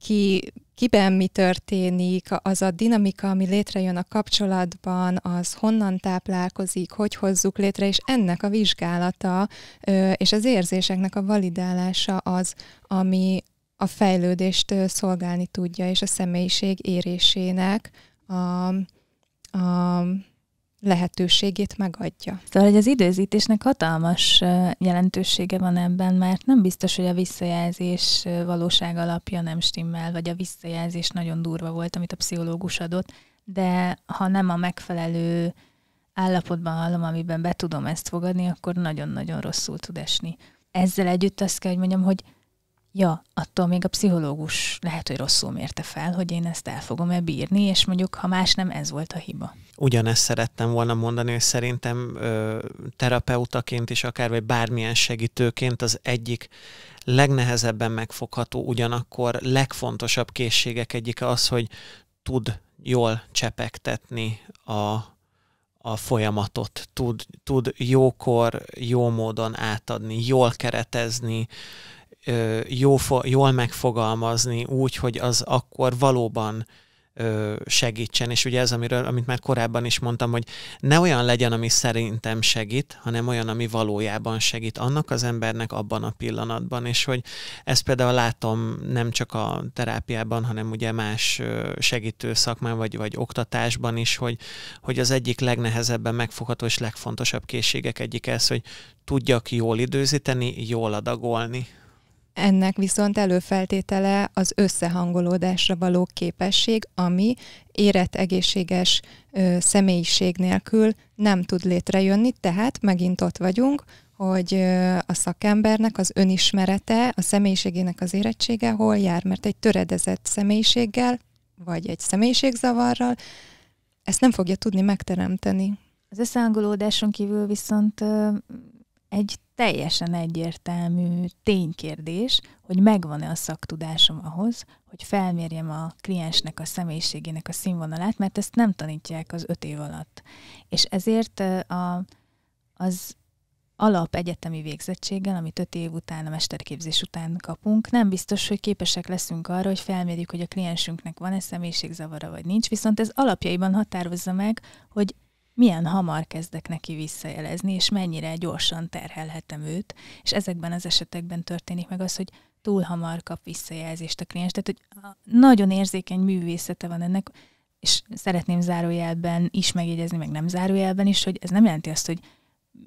ki, kiben mi történik, az a dinamika, ami létrejön a kapcsolatban, az honnan táplálkozik, hogy hozzuk létre, és ennek a vizsgálata ö, és az érzéseknek a validálása az, ami a fejlődést szolgálni tudja, és a személyiség érésének a, a lehetőségét megadja. Tehát szóval, hogy az időzítésnek hatalmas jelentősége van ebben, mert nem biztos, hogy a visszajelzés valóság alapja nem stimmel, vagy a visszajelzés nagyon durva volt, amit a pszichológus adott, de ha nem a megfelelő állapotban hallom, amiben be tudom ezt fogadni, akkor nagyon-nagyon rosszul tud esni. Ezzel együtt azt kell, hogy mondjam, hogy ja, attól még a pszichológus lehet, hogy rosszul mérte fel, hogy én ezt el fogom-e bírni, és mondjuk, ha más nem, ez volt a hiba. Ugyanezt szerettem volna mondani, hogy szerintem ö, terapeutaként is akár, vagy bármilyen segítőként az egyik legnehezebben megfogható, ugyanakkor legfontosabb készségek egyike az, hogy tud jól csepegtetni a, a folyamatot, tud, tud jókor, jó módon átadni, jól keretezni, jó, jól megfogalmazni úgy, hogy az akkor valóban segítsen, és ugye ez, amiről, amit már korábban is mondtam, hogy ne olyan legyen, ami szerintem segít, hanem olyan, ami valójában segít annak az embernek abban a pillanatban, és hogy ezt például látom nem csak a terápiában, hanem ugye más segítő szakmán, vagy, vagy oktatásban is, hogy, hogy az egyik legnehezebben megfogható és legfontosabb készségek egyik ez, hogy tudjak jól időzíteni, jól adagolni. Ennek viszont előfeltétele az összehangolódásra való képesség, ami érett egészséges ö, személyiség nélkül nem tud létrejönni, tehát megint ott vagyunk, hogy ö, a szakembernek az önismerete, a személyiségének az érettsége hol jár, mert egy töredezett személyiséggel, vagy egy személyiségzavarral ezt nem fogja tudni megteremteni. Az összehangolódáson kívül viszont ö, egy teljesen egyértelmű ténykérdés, hogy megvan-e a szaktudásom ahhoz, hogy felmérjem a kliensnek a személyiségének a színvonalát, mert ezt nem tanítják az öt év alatt. És ezért a, az alap egyetemi végzettséggel, amit öt év után, a mesterképzés után kapunk, nem biztos, hogy képesek leszünk arra, hogy felmérjük, hogy a kliensünknek van-e személyiségzavara vagy nincs, viszont ez alapjaiban határozza meg, hogy milyen hamar kezdek neki visszajelezni, és mennyire gyorsan terhelhetem őt, és ezekben az esetekben történik meg az, hogy túl hamar kap visszajelzést a kliens. Tehát, hogy nagyon érzékeny művészete van ennek, és szeretném zárójelben is megjegyezni, meg nem zárójelben is, hogy ez nem jelenti azt, hogy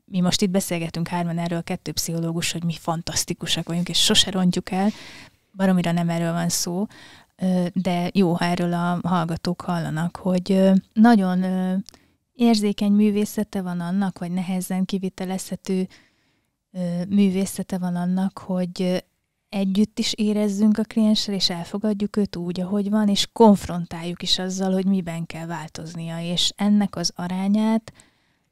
mi most itt beszélgetünk hárman erről, kettő pszichológus, hogy mi fantasztikusak vagyunk, és sose rontjuk el, baromira nem erről van szó, de jó, ha erről a hallgatók hallanak, hogy nagyon érzékeny művészete van annak, vagy nehezen kivitelezhető művészete van annak, hogy együtt is érezzünk a klienssel, és elfogadjuk őt úgy, ahogy van, és konfrontáljuk is azzal, hogy miben kell változnia, és ennek az arányát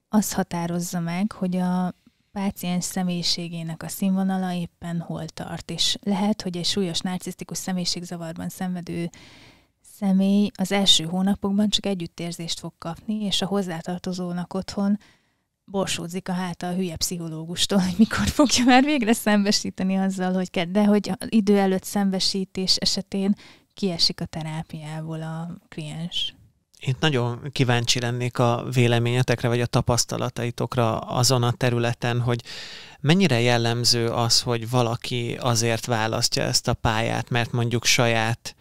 az határozza meg, hogy a páciens személyiségének a színvonala éppen hol tart, és lehet, hogy egy súlyos narcisztikus személyiségzavarban szenvedő személy az első hónapokban csak együttérzést fog kapni, és a hozzátartozónak otthon borsódzik a háta a hülye pszichológustól, hogy mikor fogja már végre szembesíteni azzal, hogy kell, de hogy az idő előtt szembesítés esetén kiesik a terápiából a kliens. Én nagyon kíváncsi lennék a véleményetekre, vagy a tapasztalataitokra azon a területen, hogy mennyire jellemző az, hogy valaki azért választja ezt a pályát, mert mondjuk saját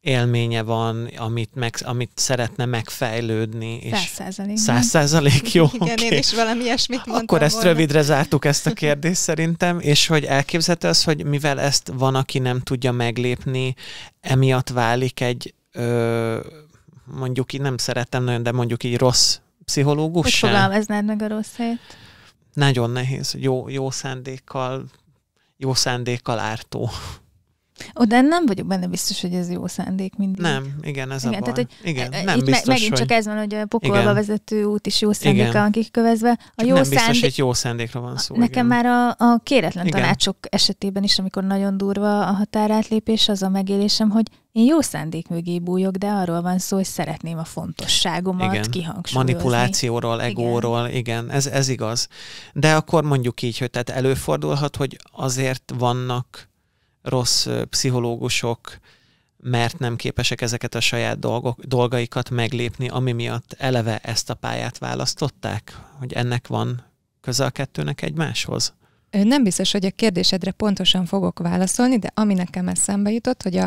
élménye van, amit, meg, amit szeretne megfejlődni. És száz százalék. jó? Igen, okay. én is valami ilyesmit mondtam Akkor ezt volna. rövidre zártuk ezt a kérdést szerintem, és hogy elképzelte az, hogy mivel ezt van, aki nem tudja meglépni, emiatt válik egy ö, mondjuk így nem szeretem, nagyon, de mondjuk így rossz pszichológus Hogy fogalmaznád meg a rossz helyet? Nagyon nehéz. Jó, jó szándékkal, jó szándékkal ártó. Ó, de nem vagyok benne biztos, hogy ez jó szándék mindig. Nem, igen, ez igen, a baj. Tehát, hogy igen, e, e, nem itt biztos, megint hogy... csak ez van, hogy a pokolba igen. vezető út is jó szándéka van kikövezve. A jó nem biztos, hogy jó szándékra van szó. Nekem igen. már a, a kéretlen igen. tanácsok esetében is, amikor nagyon durva a határátlépés, az a megélésem, hogy én jó szándék mögé bújok, de arról van szó, hogy szeretném a fontosságomat igen. kihangsúlyozni. Manipulációról, egóról, igen, igen ez, ez igaz. De akkor mondjuk így, hogy tehát előfordulhat, hogy azért vannak rossz pszichológusok, mert nem képesek ezeket a saját dolgok, dolgaikat meglépni, ami miatt eleve ezt a pályát választották? Hogy ennek van köze a kettőnek egymáshoz? Nem biztos, hogy a kérdésedre pontosan fogok válaszolni, de ami nekem eszembe jutott, hogy a,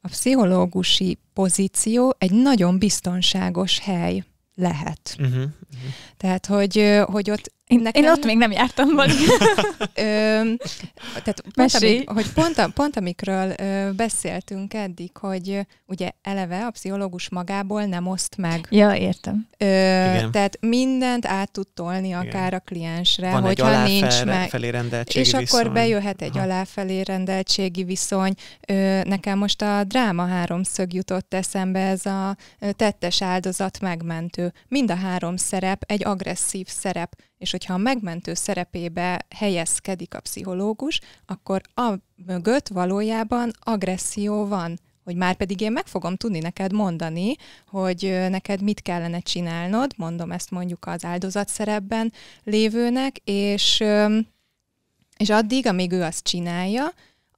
a pszichológusi pozíció egy nagyon biztonságos hely lehet. Uh-huh, uh-huh. Tehát, hogy, hogy ott én, nekem... Én ott még nem jártam volna. tehát pont, amik, hogy pont, a, pont amikről ö, beszéltünk eddig, hogy ö, ugye eleve a pszichológus magából nem oszt meg. Ja, értem. Ö, Igen. tehát mindent át tud tolni akár Igen. a kliensre, Van hogyha egy nincs meg. Felé és viszony. akkor bejöhet egy Aha. aláfelé rendeltségi viszony. Ö, nekem most a dráma háromszög jutott eszembe, ez a tettes áldozat megmentő. Mind a három szerep egy agresszív szerep és hogyha a megmentő szerepébe helyezkedik a pszichológus, akkor a mögött valójában agresszió van, hogy már pedig én meg fogom tudni neked mondani, hogy neked mit kellene csinálnod, mondom ezt mondjuk az áldozat szerepben lévőnek, és, és addig, amíg ő azt csinálja,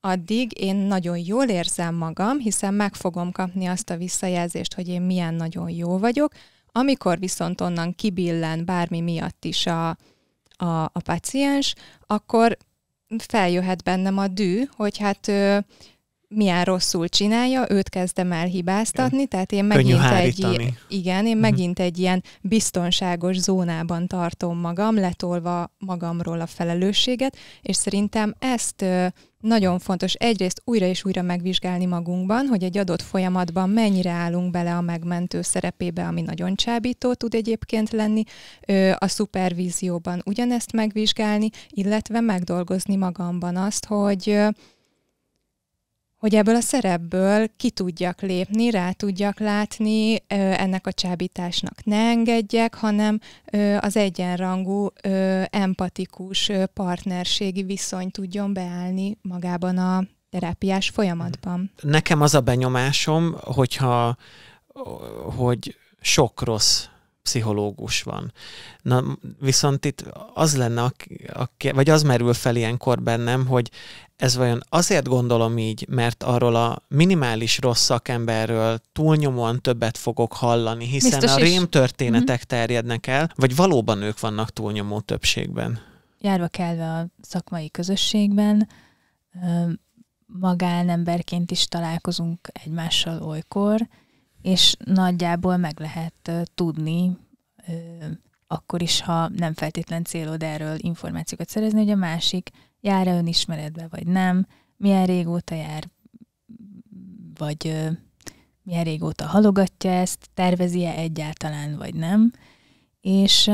addig én nagyon jól érzem magam, hiszen meg fogom kapni azt a visszajelzést, hogy én milyen nagyon jó vagyok, amikor viszont onnan kibillen bármi miatt is a, a, a paciens, akkor feljöhet bennem a dű, hogy hát ő, milyen rosszul csinálja, őt kezdem el hibáztatni, igen. tehát én megint egy, igen, én mhm. megint egy ilyen biztonságos zónában tartom magam, letolva magamról a felelősséget, és szerintem ezt nagyon fontos egyrészt újra és újra megvizsgálni magunkban, hogy egy adott folyamatban mennyire állunk bele a megmentő szerepébe, ami nagyon csábító tud egyébként lenni, a szupervízióban ugyanezt megvizsgálni, illetve megdolgozni magamban azt, hogy hogy ebből a szerepből ki tudjak lépni, rá tudjak látni ennek a csábításnak. Ne engedjek, hanem az egyenrangú, empatikus partnerségi viszony tudjon beállni magában a terápiás folyamatban. Nekem az a benyomásom, hogyha hogy sok rossz pszichológus van. Na, viszont itt az lenne, a, a, vagy az merül fel ilyenkor bennem, hogy ez vajon azért gondolom így, mert arról a minimális rossz szakemberről túlnyomóan többet fogok hallani, hiszen Biztos a rém is. Mhm. terjednek el, vagy valóban ők vannak túlnyomó többségben? Járva kelve a szakmai közösségben, magánemberként is találkozunk egymással olykor, és nagyjából meg lehet tudni, akkor is, ha nem feltétlen célod erről információkat szerezni, hogy a másik jár-e önismeretbe, vagy nem, milyen régóta jár, vagy milyen régóta halogatja ezt, tervezi-e egyáltalán, vagy nem. És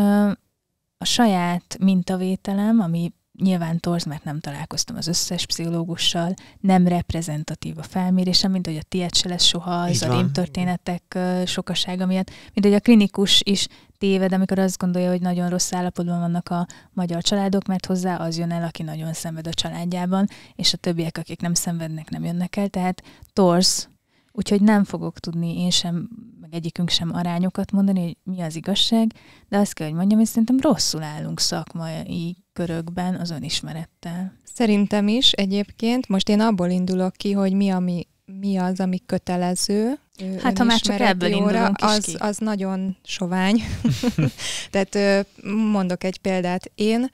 a saját mintavételem, ami nyilván torz, mert nem találkoztam az összes pszichológussal, nem reprezentatív a felmérésem, mint hogy a tiéd se lesz soha, az a rémtörténetek sokasága miatt, mint hogy a klinikus is téved, amikor azt gondolja, hogy nagyon rossz állapotban vannak a magyar családok, mert hozzá az jön el, aki nagyon szenved a családjában, és a többiek, akik nem szenvednek, nem jönnek el, tehát torz, úgyhogy nem fogok tudni én sem, meg egyikünk sem arányokat mondani, hogy mi az igazság, de azt kell, hogy mondjam, hogy szerintem rosszul állunk szakmai körökben az önismerettel. Szerintem is egyébként. Most én abból indulok ki, hogy mi, ami, mi az, ami kötelező, Hát ha már csak ebből óra, az, ki. az nagyon sovány. Tehát mondok egy példát. Én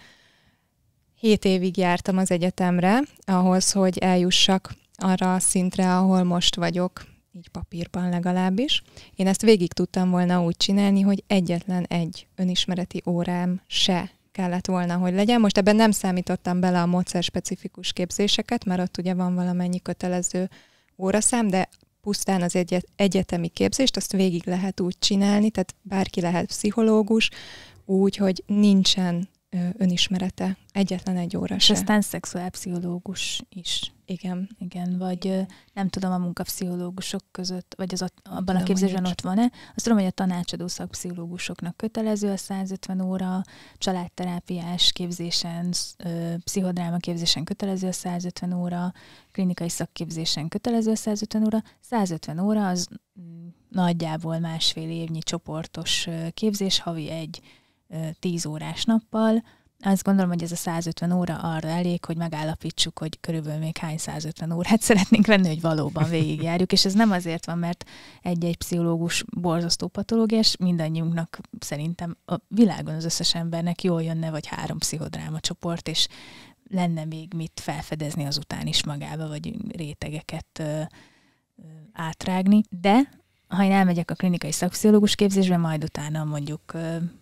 hét évig jártam az egyetemre, ahhoz, hogy eljussak arra a szintre, ahol most vagyok, így papírban legalábbis. Én ezt végig tudtam volna úgy csinálni, hogy egyetlen egy önismereti órám se kellett volna, hogy legyen. Most ebben nem számítottam bele a módszer specifikus képzéseket, mert ott ugye van valamennyi kötelező óraszám, de pusztán az egyet, egyetemi képzést, azt végig lehet úgy csinálni, tehát bárki lehet pszichológus, úgy, hogy nincsen önismerete. Egyetlen egy óra És se. aztán szexuálpszichológus is. Igen. Igen, vagy nem tudom a munkapszichológusok között, vagy az ott, abban tudom, a képzésben ott van-e. Azt tudom, hogy a tanácsadó szakpszichológusoknak kötelező a 150 óra, családterápiás képzésen, pszichodráma képzésen kötelező a 150 óra, klinikai szakképzésen kötelező a 150 óra. 150 óra az mm, nagyjából másfél évnyi csoportos képzés, havi egy 10 órás nappal, azt gondolom, hogy ez a 150 óra arra elég, hogy megállapítsuk, hogy körülbelül még hány 150 órát szeretnénk venni, hogy valóban végigjárjuk, és ez nem azért van, mert egy-egy pszichológus borzasztó patológia, és mindannyiunknak szerintem a világon az összes embernek jól jönne, vagy három pszichodráma csoport, és lenne még mit felfedezni azután is magába, vagy rétegeket átrágni, de ha én elmegyek a klinikai szakpszichológus képzésbe, majd utána mondjuk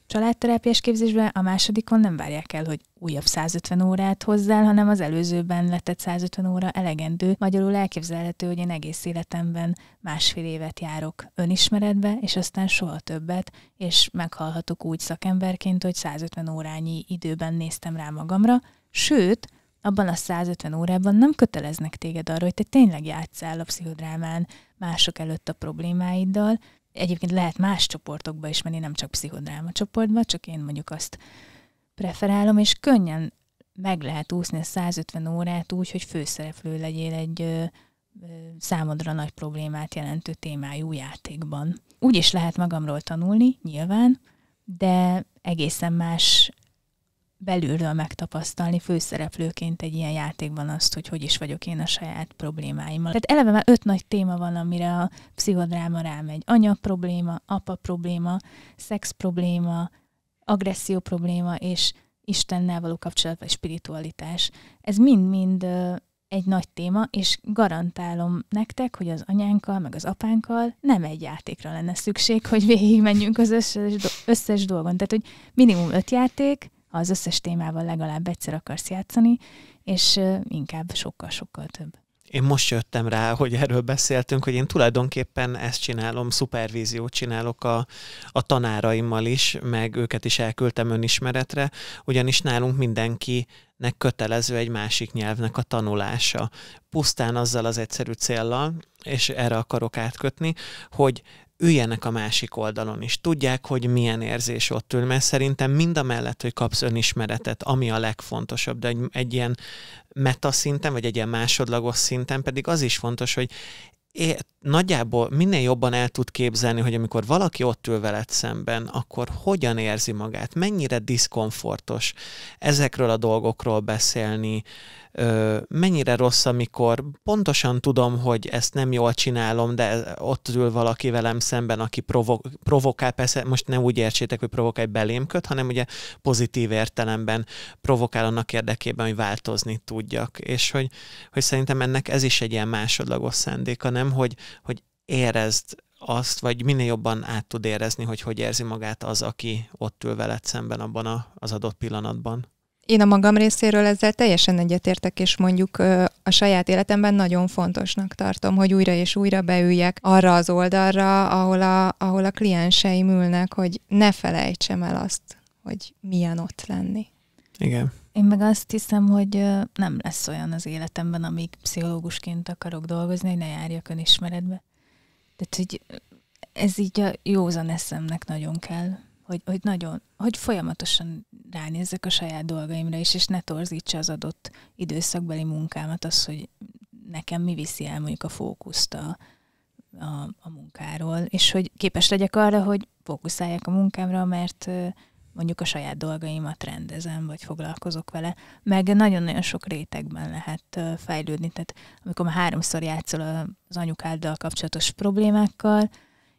családterápiás képzésbe, a másodikon nem várják el, hogy újabb 150 órát hozzál, hanem az előzőben letett 150 óra elegendő. Magyarul elképzelhető, hogy én egész életemben másfél évet járok önismeretbe, és aztán soha többet, és meghallhatok úgy szakemberként, hogy 150 órányi időben néztem rá magamra, sőt, abban a 150 órában nem köteleznek téged arra, hogy te tényleg játszál a pszichodrámán, mások előtt a problémáiddal. Egyébként lehet más csoportokba is menni, nem csak pszichodráma csoportba, csak én mondjuk azt preferálom, és könnyen meg lehet úszni a 150 órát úgy, hogy főszereplő legyél egy ö, ö, számodra nagy problémát jelentő témájú játékban. Úgy is lehet magamról tanulni, nyilván, de egészen más belülről megtapasztalni főszereplőként egy ilyen játékban azt, hogy hogy is vagyok én a saját problémáimmal. Tehát eleve már öt nagy téma van, amire a pszichodráma rámegy. Anya probléma, apa probléma, szex probléma, agresszió probléma, és Istennel való kapcsolat, vagy spiritualitás. Ez mind-mind egy nagy téma, és garantálom nektek, hogy az anyánkkal, meg az apánkkal nem egy játékra lenne szükség, hogy végigmenjünk az összes, do- összes dolgon. Tehát, hogy minimum öt játék, az összes témával legalább egyszer akarsz játszani, és inkább sokkal-sokkal több. Én most jöttem rá, hogy erről beszéltünk, hogy én tulajdonképpen ezt csinálom, szupervíziót csinálok a, a tanáraimmal is, meg őket is elküldtem önismeretre, ugyanis nálunk mindenki nek kötelező egy másik nyelvnek a tanulása. Pusztán azzal az egyszerű céllal, és erre akarok átkötni, hogy üljenek a másik oldalon is, tudják, hogy milyen érzés ott ül, mert szerintem mind a mellett, hogy kapsz önismeretet, ami a legfontosabb, de egy, egy ilyen szinten vagy egy ilyen másodlagos szinten pedig az is fontos, hogy É, nagyjából minél jobban el tud képzelni, hogy amikor valaki ott ül veled szemben, akkor hogyan érzi magát, mennyire diszkomfortos ezekről a dolgokról beszélni, mennyire rossz, amikor pontosan tudom, hogy ezt nem jól csinálom, de ott ül valaki velem szemben, aki provok- provokál, persze most ne úgy értsétek, hogy provokál belémköt, hanem ugye pozitív értelemben provokál annak érdekében, hogy változni tudjak. És hogy, hogy szerintem ennek ez is egy ilyen másodlagos szándéka, nem, hogy, hogy érezd azt, vagy minél jobban át tud érezni, hogy hogy érzi magát az, aki ott ül veled szemben abban a, az adott pillanatban. Én a magam részéről ezzel teljesen egyetértek, és mondjuk a saját életemben nagyon fontosnak tartom, hogy újra és újra beüljek arra az oldalra, ahol a, ahol a klienseim ülnek, hogy ne felejtsem el azt, hogy milyen ott lenni. Igen. Én meg azt hiszem, hogy nem lesz olyan az életemben, amíg pszichológusként akarok dolgozni, hogy ne járjak önismeretbe. Tehát, hogy ez így a józan eszemnek nagyon kell hogy, hogy nagyon, hogy folyamatosan ránézzek a saját dolgaimra is, és ne torzítsa az adott időszakbeli munkámat az, hogy nekem mi viszi el mondjuk a fókuszt a, a, a munkáról, és hogy képes legyek arra, hogy fókuszáljak a munkámra, mert mondjuk a saját dolgaimat rendezem, vagy foglalkozok vele, meg nagyon-nagyon sok rétegben lehet fejlődni. Tehát amikor már háromszor játszol az anyukáddal kapcsolatos problémákkal,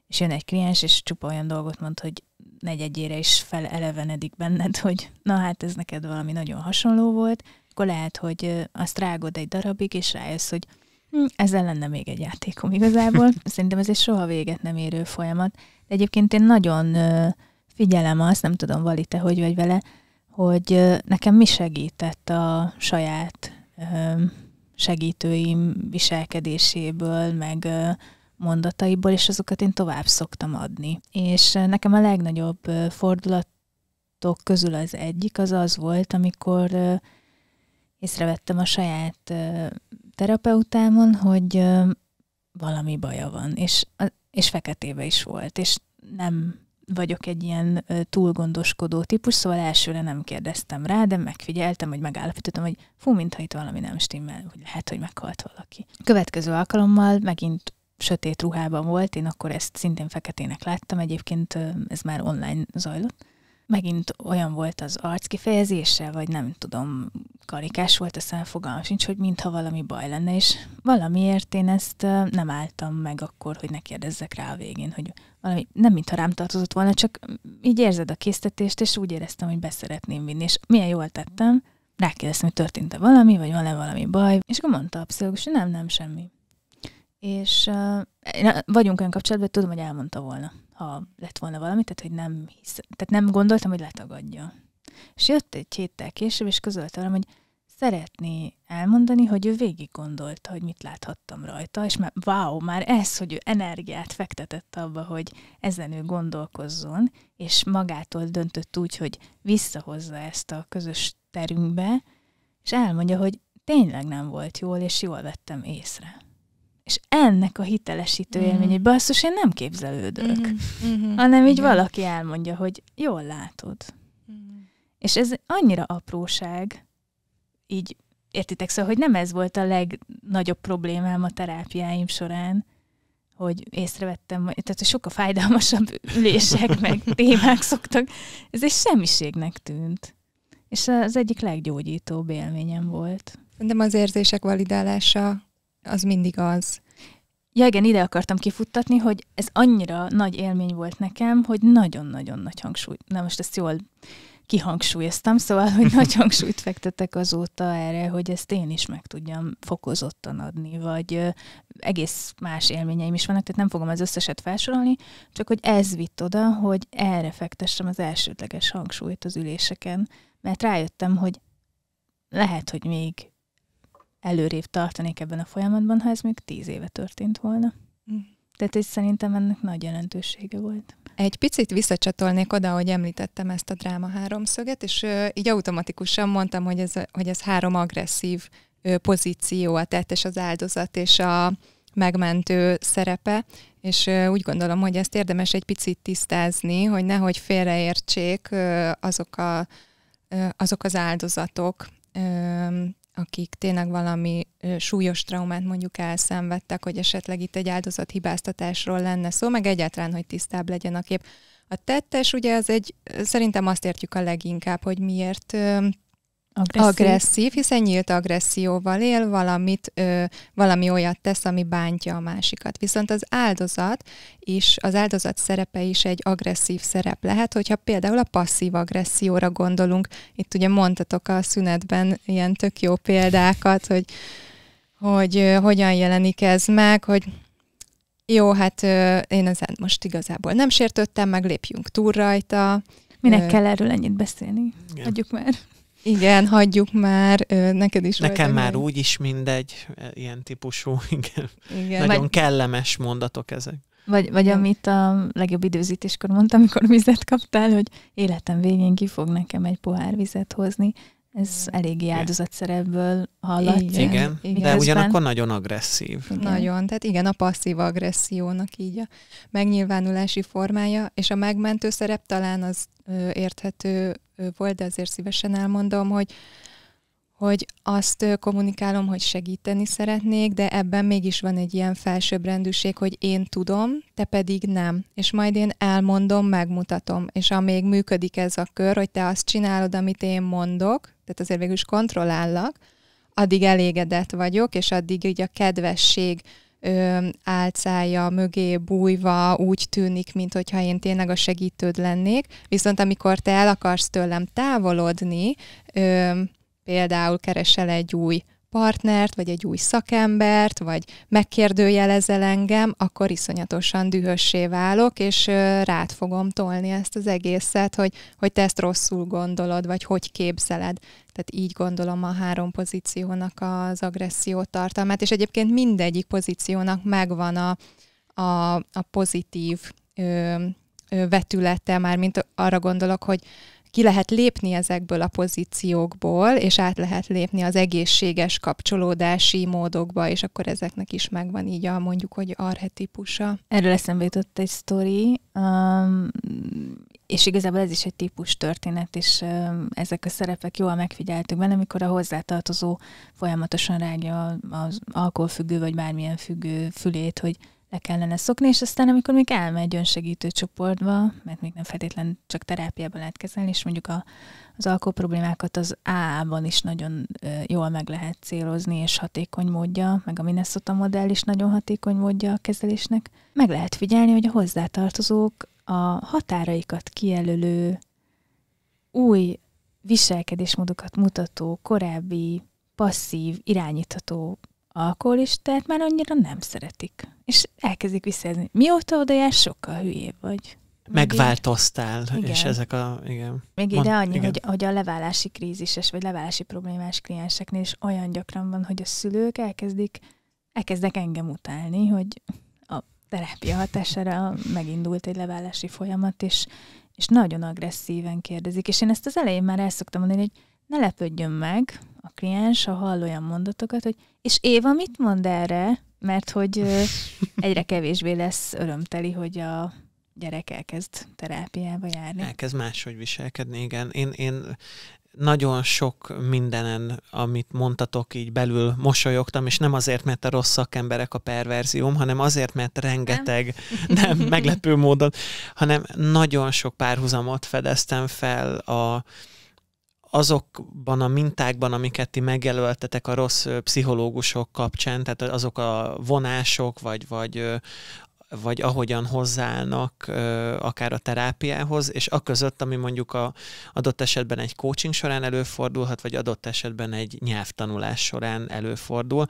és jön egy kliens, és csupa olyan dolgot mond, hogy negyedjére is felelevenedik benned, hogy na hát ez neked valami nagyon hasonló volt, akkor lehet, hogy azt rágod egy darabig, és rájössz, hogy hm, ezzel lenne még egy játékom igazából. Szerintem ez egy soha véget nem érő folyamat. De egyébként én nagyon figyelem azt, nem tudom, Vali, te hogy vagy vele, hogy nekem mi segített a saját segítőim viselkedéséből, meg mondataiból, és azokat én tovább szoktam adni. És eh, nekem a legnagyobb eh, fordulatok közül az egyik az az volt, amikor eh, észrevettem a saját terapeutámon, hogy valami baja van, és, és feketébe is volt, és nem vagyok egy ilyen túl gondoskodó típus, szóval elsőre nem kérdeztem rá, de megfigyeltem, hogy megállapítottam, hogy fú, mintha itt valami nem stimmel, hogy lehet, hogy meghalt valaki. Következő alkalommal megint sötét ruhában volt, én akkor ezt szintén feketének láttam, egyébként ez már online zajlott. Megint olyan volt az arc kifejezése, vagy nem tudom, karikás volt, a szemfogalma, sincs, hogy mintha valami baj lenne, és valamiért én ezt nem álltam meg akkor, hogy ne kérdezzek rá a végén, hogy valami nem mintha rám tartozott volna, csak így érzed a késztetést, és úgy éreztem, hogy beszeretném vinni, és milyen jól tettem, rákérdeztem, hogy történt-e valami, vagy van-e valami baj, és akkor mondta a pszichológus, hogy nem, nem, semmi. És uh, vagyunk olyan kapcsolatban, hogy tudom, hogy elmondta volna, ha lett volna valami, tehát hogy nem, hisz, tehát nem gondoltam, hogy letagadja. És jött egy héttel később, és közölte velem, hogy szeretné elmondani, hogy ő végig gondolta, hogy mit láthattam rajta, és már wow, már ez, hogy ő energiát fektetett abba, hogy ezen ő gondolkozzon, és magától döntött úgy, hogy visszahozza ezt a közös terünkbe, és elmondja, hogy tényleg nem volt jól, és jól vettem észre. És ennek a hitelesítő mm. élmény, hogy basszus, én nem képzelődök, mm-hmm. Mm-hmm. hanem így Igen. valaki elmondja, hogy jól látod. Mm. És ez annyira apróság, így értitek, szóval, hogy nem ez volt a legnagyobb problémám a terápiáim során, hogy észrevettem, tehát hogy sokkal fájdalmasabb ülések, meg témák szoktak. Ez egy semmiségnek tűnt. És az egyik leggyógyítóbb élményem volt. Szerintem az érzések validálása az mindig az. Ja igen, ide akartam kifuttatni, hogy ez annyira nagy élmény volt nekem, hogy nagyon-nagyon nagy hangsúly. Na most ezt jól kihangsúlyoztam, szóval, hogy nagy hangsúlyt fektetek azóta erre, hogy ezt én is meg tudjam fokozottan adni, vagy ö, egész más élményeim is vannak, tehát nem fogom az összeset felsorolni, csak hogy ez vitt oda, hogy erre fektessem az elsődleges hangsúlyt az üléseken, mert rájöttem, hogy lehet, hogy még előrébb tartanék ebben a folyamatban, ha ez még tíz éve történt volna. Mm. Tehát ez szerintem ennek nagy jelentősége volt. Egy picit visszacsatolnék oda, hogy említettem ezt a dráma háromszöget, és ö, így automatikusan mondtam, hogy ez, hogy ez három agresszív ö, pozíció, a tett és az áldozat és a megmentő szerepe, és ö, úgy gondolom, hogy ezt érdemes egy picit tisztázni, hogy nehogy félreértsék ö, azok, a, ö, azok az áldozatok, akik tényleg valami súlyos traumát mondjuk elszenvedtek, hogy esetleg itt egy áldozat hibáztatásról lenne szó, meg egyáltalán, hogy tisztább legyen a kép. A tettes ugye az egy, szerintem azt értjük a leginkább, hogy miért Agresszív. agresszív, hiszen nyílt agresszióval él, valamit, ö, valami olyat tesz, ami bántja a másikat. Viszont az áldozat is, az áldozat szerepe is egy agresszív szerep lehet, hogyha például a passzív agresszióra gondolunk. Itt ugye mondtatok a szünetben ilyen tök jó példákat, hogy, hogy ö, hogyan jelenik ez meg, hogy jó, hát ö, én ezen most igazából nem sértődtem, meg lépjünk túl rajta. Minek ö, kell erről ennyit beszélni? Igen. Adjuk már. Igen, hagyjuk már, neked is Nekem már én. úgy is mindegy, e, ilyen típusú, igen. igen Nagyon vagy... kellemes mondatok ezek. Vagy, vagy amit a legjobb időzítéskor mondtam, amikor vizet kaptál, hogy életem végén ki fog nekem egy pohár vizet hozni. Ez eléggé áldozatszerepből hallat Igen, igen, igen, de ugyanakkor nagyon agresszív. Igen. Nagyon, tehát igen, a passzív agressziónak így a megnyilvánulási formája, és a megmentő szerep talán az ö, érthető volt, de azért szívesen elmondom, hogy hogy azt kommunikálom, hogy segíteni szeretnék, de ebben mégis van egy ilyen felsőbbrendűség, hogy én tudom, te pedig nem. És majd én elmondom, megmutatom. És amíg működik ez a kör, hogy te azt csinálod, amit én mondok, tehát azért végül is kontrollállak, addig elégedett vagyok, és addig így a kedvesség ö, álcája mögé bújva úgy tűnik, mint hogyha én tényleg a segítőd lennék, viszont amikor te el akarsz tőlem távolodni, ö, például keresel egy új partnert, vagy egy új szakembert, vagy megkérdőjelezel engem, akkor iszonyatosan dühössé válok, és rád fogom tolni ezt az egészet, hogy, hogy te ezt rosszul gondolod, vagy hogy képzeled. Tehát így gondolom a három pozíciónak az agresszió tartalmát, és egyébként mindegyik pozíciónak megvan a, a, a pozitív ö, ö, vetülete, mármint arra gondolok, hogy ki lehet lépni ezekből a pozíciókból, és át lehet lépni az egészséges kapcsolódási módokba, és akkor ezeknek is megvan így a mondjuk, hogy arhetipusa. Erről eszembe jutott egy sztori, um, és igazából ez is egy típus történet, és um, ezek a szerepek jól megfigyeltük benne, amikor a hozzátartozó folyamatosan rágja az alkoholfüggő vagy bármilyen függő fülét, hogy le kellene szokni, és aztán amikor még elmegy önsegítő csoportba, mert még nem feltétlenül csak terápiában lehet kezelni, és mondjuk a, az alkohol problémákat az AA-ban is nagyon jól meg lehet célozni, és hatékony módja, meg a Minnesota modell is nagyon hatékony módja a kezelésnek. Meg lehet figyelni, hogy a hozzátartozók a határaikat kijelölő új viselkedésmódokat mutató korábbi passzív, irányítható alkoholistát már annyira nem szeretik. És elkezdik visszajelzni. Mióta jár, sokkal hülyébb vagy. Megváltoztál, igen. és ezek a... Igen. Még ide annyi, igen. Hogy, hogy a leválási krízises, vagy leválási problémás klienseknél is olyan gyakran van, hogy a szülők elkezdik, elkezdek engem utálni, hogy a terápia hatására megindult egy leválási folyamat, és, és nagyon agresszíven kérdezik. És én ezt az elején már el szoktam mondani, hogy ne lepődjön meg, a kliens, ha hall olyan mondatokat, hogy és Éva mit mond erre? Mert hogy egyre kevésbé lesz örömteli, hogy a gyerek elkezd terápiába járni. Elkezd máshogy viselkedni, igen. Én, én nagyon sok mindenen, amit mondtatok, így belül mosolyogtam, és nem azért, mert a rossz szakemberek a perverzióm, hanem azért, mert rengeteg, nem, nem meglepő módon, hanem nagyon sok párhuzamot fedeztem fel a azokban a mintákban, amiket ti megjelöltetek a rossz pszichológusok kapcsán, tehát azok a vonások, vagy, vagy vagy ahogyan hozzáállnak akár a terápiához, és a között, ami mondjuk a adott esetben egy coaching során előfordulhat, vagy adott esetben egy nyelvtanulás során előfordul,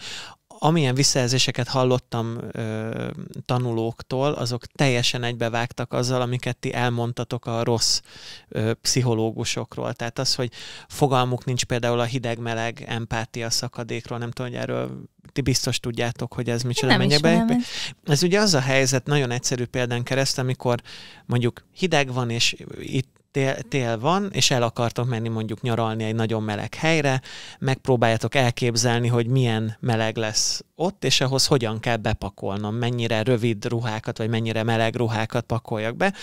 amilyen visszajelzéseket hallottam ö, tanulóktól, azok teljesen egybevágtak azzal, amiket ti elmondtatok a rossz ö, pszichológusokról. Tehát az, hogy fogalmuk nincs például a hideg-meleg empátia szakadékról, nem tudom, hogy erről ti biztos tudjátok, hogy ez micsoda mennyek be. Ez ugye az a helyzet nagyon egyszerű példán kereszt, amikor mondjuk hideg van, és itt tél, tél van, és el akartok menni mondjuk nyaralni egy nagyon meleg helyre, megpróbáljátok elképzelni, hogy milyen meleg lesz ott, és ahhoz hogyan kell bepakolnom, mennyire rövid ruhákat, vagy mennyire meleg ruhákat pakoljak be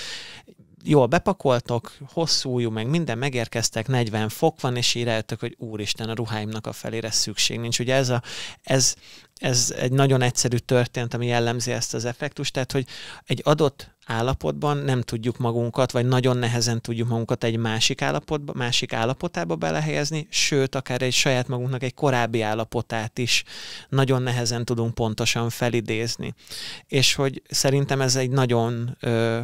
jól bepakoltok, hosszú újú, meg minden, megérkeztek, 40 fok van, és így rájöttök, hogy úristen, a ruháimnak a felére szükség nincs. Ugye ez, a, ez, ez egy nagyon egyszerű történet, ami jellemzi ezt az effektust, tehát hogy egy adott állapotban nem tudjuk magunkat, vagy nagyon nehezen tudjuk magunkat egy másik, állapotba, másik állapotába belehelyezni, sőt, akár egy saját magunknak egy korábbi állapotát is nagyon nehezen tudunk pontosan felidézni. És hogy szerintem ez egy nagyon ö,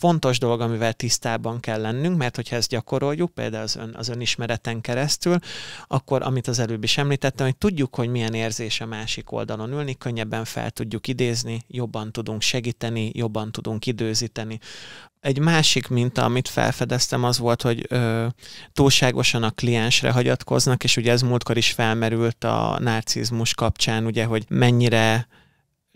fontos dolog, amivel tisztában kell lennünk, mert hogyha ezt gyakoroljuk, például az, ön, az önismereten keresztül, akkor, amit az előbb is említettem, hogy tudjuk, hogy milyen érzés a másik oldalon ülni, könnyebben fel tudjuk idézni, jobban tudunk segíteni, jobban tudunk időzíteni. Egy másik minta, amit felfedeztem, az volt, hogy ö, túlságosan a kliensre hagyatkoznak, és ugye ez múltkor is felmerült a narcizmus kapcsán, ugye, hogy mennyire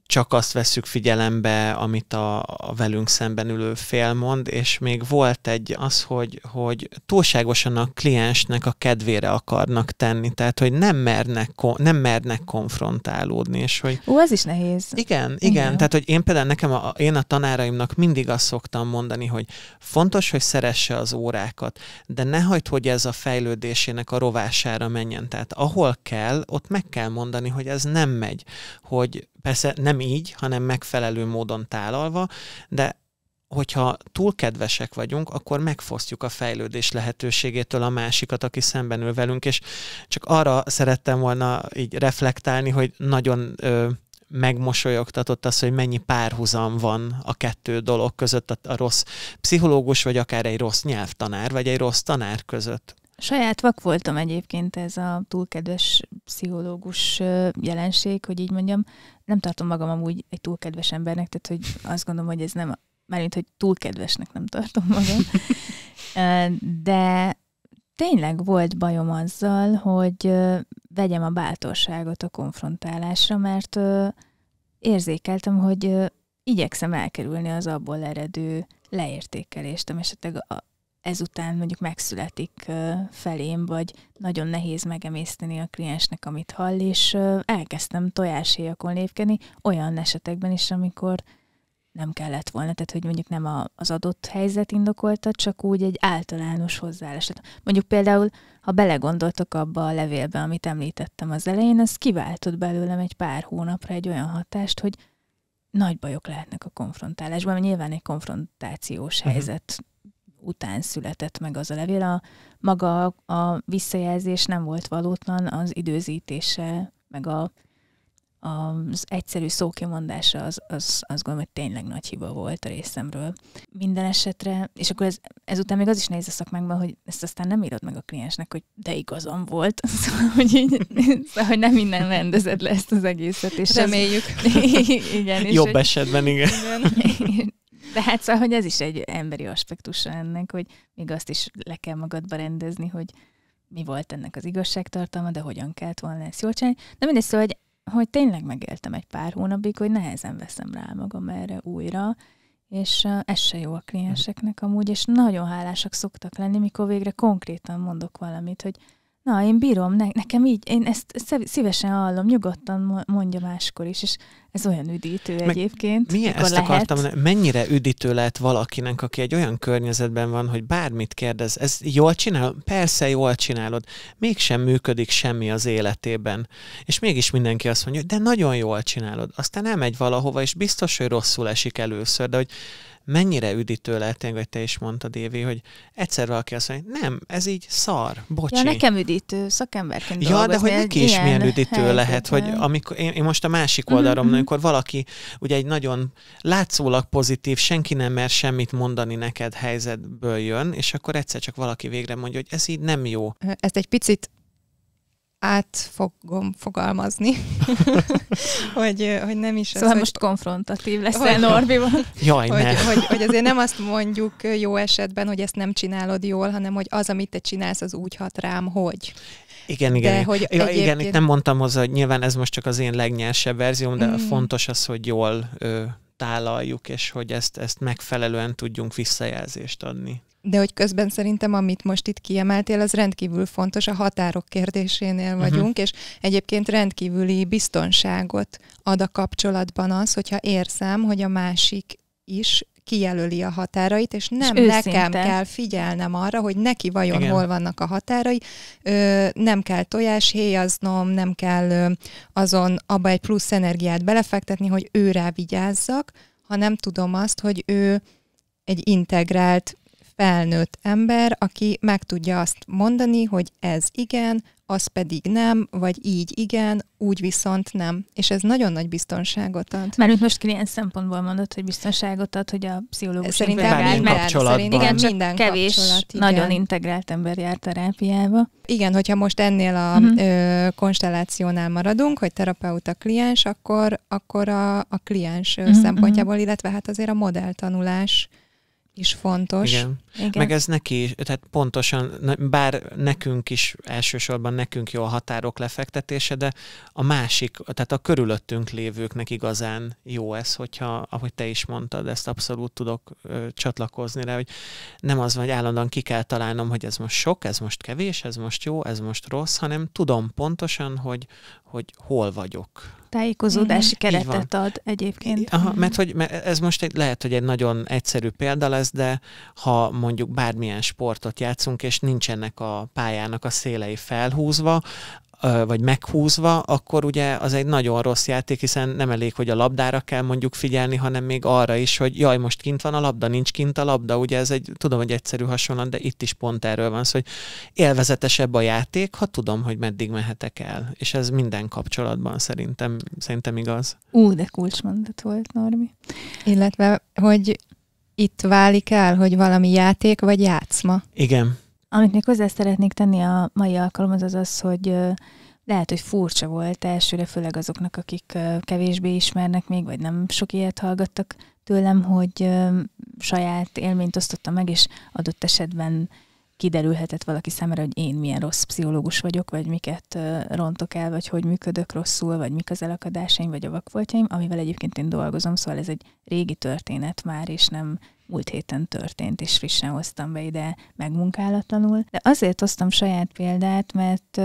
csak azt veszük figyelembe, amit a, a velünk szemben ülő fél mond, és még volt egy az, hogy, hogy túlságosan a kliensnek a kedvére akarnak tenni, tehát hogy nem mernek, nem mernek konfrontálódni. És hogy, Ó, ez is nehéz. Igen, igen, igen. tehát hogy én például nekem, a, én a tanáraimnak mindig azt szoktam mondani, hogy fontos, hogy szeresse az órákat, de ne hagyd, hogy ez a fejlődésének a rovására menjen. Tehát ahol kell, ott meg kell mondani, hogy ez nem megy, hogy Persze nem így, hanem megfelelő módon tálalva, de hogyha túl kedvesek vagyunk, akkor megfosztjuk a fejlődés lehetőségétől a másikat, aki szemben ül velünk, és csak arra szerettem volna így reflektálni, hogy nagyon ö, megmosolyogtatott az, hogy mennyi párhuzam van a kettő dolog között, a, a rossz pszichológus, vagy akár egy rossz nyelvtanár, vagy egy rossz tanár között. Saját vak voltam egyébként ez a túlkedves pszichológus jelenség, hogy így mondjam, nem tartom magam amúgy egy túl kedves embernek, tehát hogy azt gondolom, hogy ez nem, mármint, hogy túl kedvesnek nem tartom magam. De tényleg volt bajom azzal, hogy vegyem a bátorságot a konfrontálásra, mert érzékeltem, hogy igyekszem elkerülni az abból eredő leértékelést, ami esetleg ezután mondjuk megszületik felém, vagy nagyon nehéz megemészteni a kliensnek, amit hall, és elkezdtem tojáséjakon lépkedni olyan esetekben is, amikor nem kellett volna, tehát hogy mondjuk nem a, az adott helyzet indokolta, csak úgy egy általános hozzáállás. Mondjuk például, ha belegondoltok abba a levélbe, amit említettem az elején, az kiváltott belőlem egy pár hónapra egy olyan hatást, hogy nagy bajok lehetnek a konfrontálásban, mert nyilván egy konfrontációs mhm. helyzet után született meg az a levél. A, maga a visszajelzés nem volt valótlan, az időzítése, meg a, az egyszerű szókimondása az, az, az gondolom, hogy tényleg nagy hiba volt a részemről. Minden esetre, és akkor ez, ezután még az is nehéz a szakmánkban, hogy ezt aztán nem írod meg a kliensnek, hogy de igazam volt, szóval, hogy, így, szóval, hogy nem minden rendezed le ezt az egészet. És Reméljük. Ez, igen. És Jobb hogy, esetben, igen. igen. De hát szóval, hogy ez is egy emberi aspektusa ennek, hogy még azt is le kell magadba rendezni, hogy mi volt ennek az igazságtartalma, de hogyan kellett volna ezt jól csinálni. De mindegy, szóval, hogy, hogy tényleg megéltem egy pár hónapig, hogy nehezen veszem rá magam erre újra, és ez se jó a klienseknek amúgy, és nagyon hálásak szoktak lenni, mikor végre konkrétan mondok valamit, hogy Na, én bírom, ne, nekem így, én ezt szívesen hallom, nyugodtan mondja máskor is, és ez olyan üdítő Meg egyébként. Milyen ezt lehet. akartam, mennyire üdítő lehet valakinek, aki egy olyan környezetben van, hogy bármit kérdez, ez jól csinál? Persze jól csinálod, mégsem működik semmi az életében. És mégis mindenki azt mondja, hogy de nagyon jól csinálod. Aztán elmegy valahova, és biztos, hogy rosszul esik először, de hogy mennyire üdítő lehet tényleg, hogy te is mondtad, Évi, hogy egyszer valaki azt mondja, nem, ez így szar, bocsi. Ja, nekem üdítő, szakemberként Ja, dolgozni, de hogy neki is milyen üdítő helyzet, lehet, hogy amikor, én, én most a másik mhm, oldalom, mm-hmm. amikor valaki ugye egy nagyon látszólag pozitív, senki nem mer semmit mondani neked helyzetből jön, és akkor egyszer csak valaki végre mondja, hogy ez így nem jó. Ezt egy picit át fogom fogalmazni, hogy, hogy nem is szóval hogy most hogy, konfrontatív leszel Norbival. Jaj, hogy, ne. Hogy, hogy azért nem azt mondjuk jó esetben, hogy ezt nem csinálod jól, hanem hogy az, amit te csinálsz, az úgy hat rám, hogy. Igen, igen. De, hogy ja, egyébként... igen, itt nem mondtam hozzá, hogy nyilván ez most csak az én legnyersebb verzióm, de mm. fontos az, hogy jól ö, tálaljuk, és hogy ezt, ezt megfelelően tudjunk visszajelzést adni. De hogy közben szerintem, amit most itt kiemeltél, az rendkívül fontos, a határok kérdésénél mhm. vagyunk, uh-huh. és egyébként rendkívüli biztonságot ad a kapcsolatban az, hogyha érzem, hogy a másik is kijelöli a határait, és nem és nekem őszinte. kell figyelnem arra, hogy neki vajon Igen. hol vannak a határai. Ö, nem kell tojáshéjaznom, nem kell ö, azon abba egy plusz energiát belefektetni, hogy ő rá vigyázzak, hanem tudom azt, hogy ő egy integrált felnőtt ember, aki meg tudja azt mondani, hogy ez igen, az pedig nem, vagy így igen, úgy viszont nem. És ez nagyon nagy biztonságot ad. Mert most ilyen szempontból mondod, hogy biztonságot ad, hogy a pszichológus szerintem integrált, mert kapcsolatban. Szerint, igen, csak minden kevés, kapcsolat, igen. nagyon integrált ember jár terápiába. Igen, hogyha most ennél a uh-huh. ö, konstellációnál maradunk, hogy terapeuta kliens, akkor, akkor a, a kliens uh-huh. szempontjából, illetve hát azért a modelltanulás tanulás is fontos. Igen. Igen. Meg ez neki is, tehát pontosan, bár nekünk is, elsősorban nekünk jó a határok lefektetése, de a másik, tehát a körülöttünk lévőknek igazán jó ez, hogyha, ahogy te is mondtad, ezt abszolút tudok ö, csatlakozni rá, hogy nem az, hogy állandóan ki kell találnom, hogy ez most sok, ez most kevés, ez most jó, ez most rossz, hanem tudom pontosan, hogy, hogy hol vagyok tájékozódási mm-hmm. keretet ad egyébként. Aha, mhm. mert hogy mert ez most egy, lehet, hogy egy nagyon egyszerű példa lesz, de ha mondjuk bármilyen sportot játszunk, és nincsenek a pályának a szélei felhúzva, vagy meghúzva, akkor ugye az egy nagyon rossz játék, hiszen nem elég, hogy a labdára kell mondjuk figyelni, hanem még arra is, hogy jaj, most kint van a labda, nincs kint a labda, ugye ez egy, tudom, hogy egyszerű hasonlat, de itt is pont erről van szó, hogy élvezetesebb a játék, ha tudom, hogy meddig mehetek el. És ez minden kapcsolatban szerintem, szerintem igaz. Ú, de kulcsmondat volt, Normi. Illetve, hogy itt válik el, hogy valami játék vagy játszma. Igen. Amit még hozzá szeretnék tenni a mai alkalomhoz az az, hogy lehet, hogy furcsa volt elsőre, főleg azoknak, akik kevésbé ismernek még, vagy nem sok ilyet hallgattak tőlem, hogy saját élményt osztottam meg, és adott esetben kiderülhetett valaki szemre, hogy én milyen rossz pszichológus vagyok, vagy miket rontok el, vagy hogy működök rosszul, vagy mik az elakadásaim, vagy a vakfoltjaim, amivel egyébként én dolgozom, szóval ez egy régi történet már, és nem múlt héten történt, és frissen hoztam be ide megmunkálatlanul. De azért hoztam saját példát, mert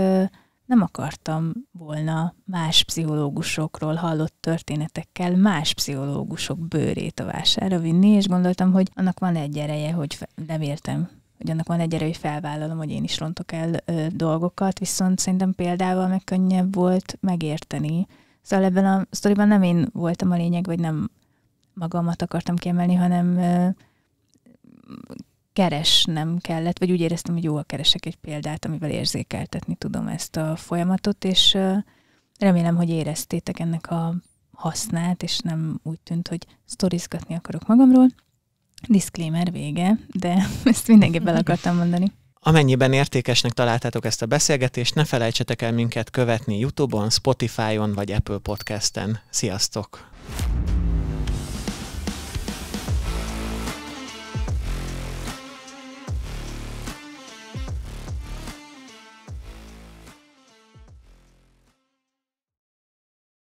nem akartam volna más pszichológusokról hallott történetekkel más pszichológusok bőrét a vására vinni, és gondoltam, hogy annak van egy ereje, hogy nem értem hogy annak van egy erő, hogy felvállalom, hogy én is rontok el ö, dolgokat, viszont szerintem példával meg könnyebb volt megérteni. Szóval ebben a sztoriban nem én voltam a lényeg, vagy nem magamat akartam kiemelni, hanem keresnem kellett, vagy úgy éreztem, hogy jó a keresek egy példát, amivel érzékeltetni tudom ezt a folyamatot, és remélem, hogy éreztétek ennek a hasznát, és nem úgy tűnt, hogy sztorizgatni akarok magamról. Disclaimer vége, de ezt mindenképp el akartam mondani. Amennyiben értékesnek találtátok ezt a beszélgetést, ne felejtsetek el minket követni YouTube-on, Spotify-on vagy Apple Podcast-en. Sziasztok!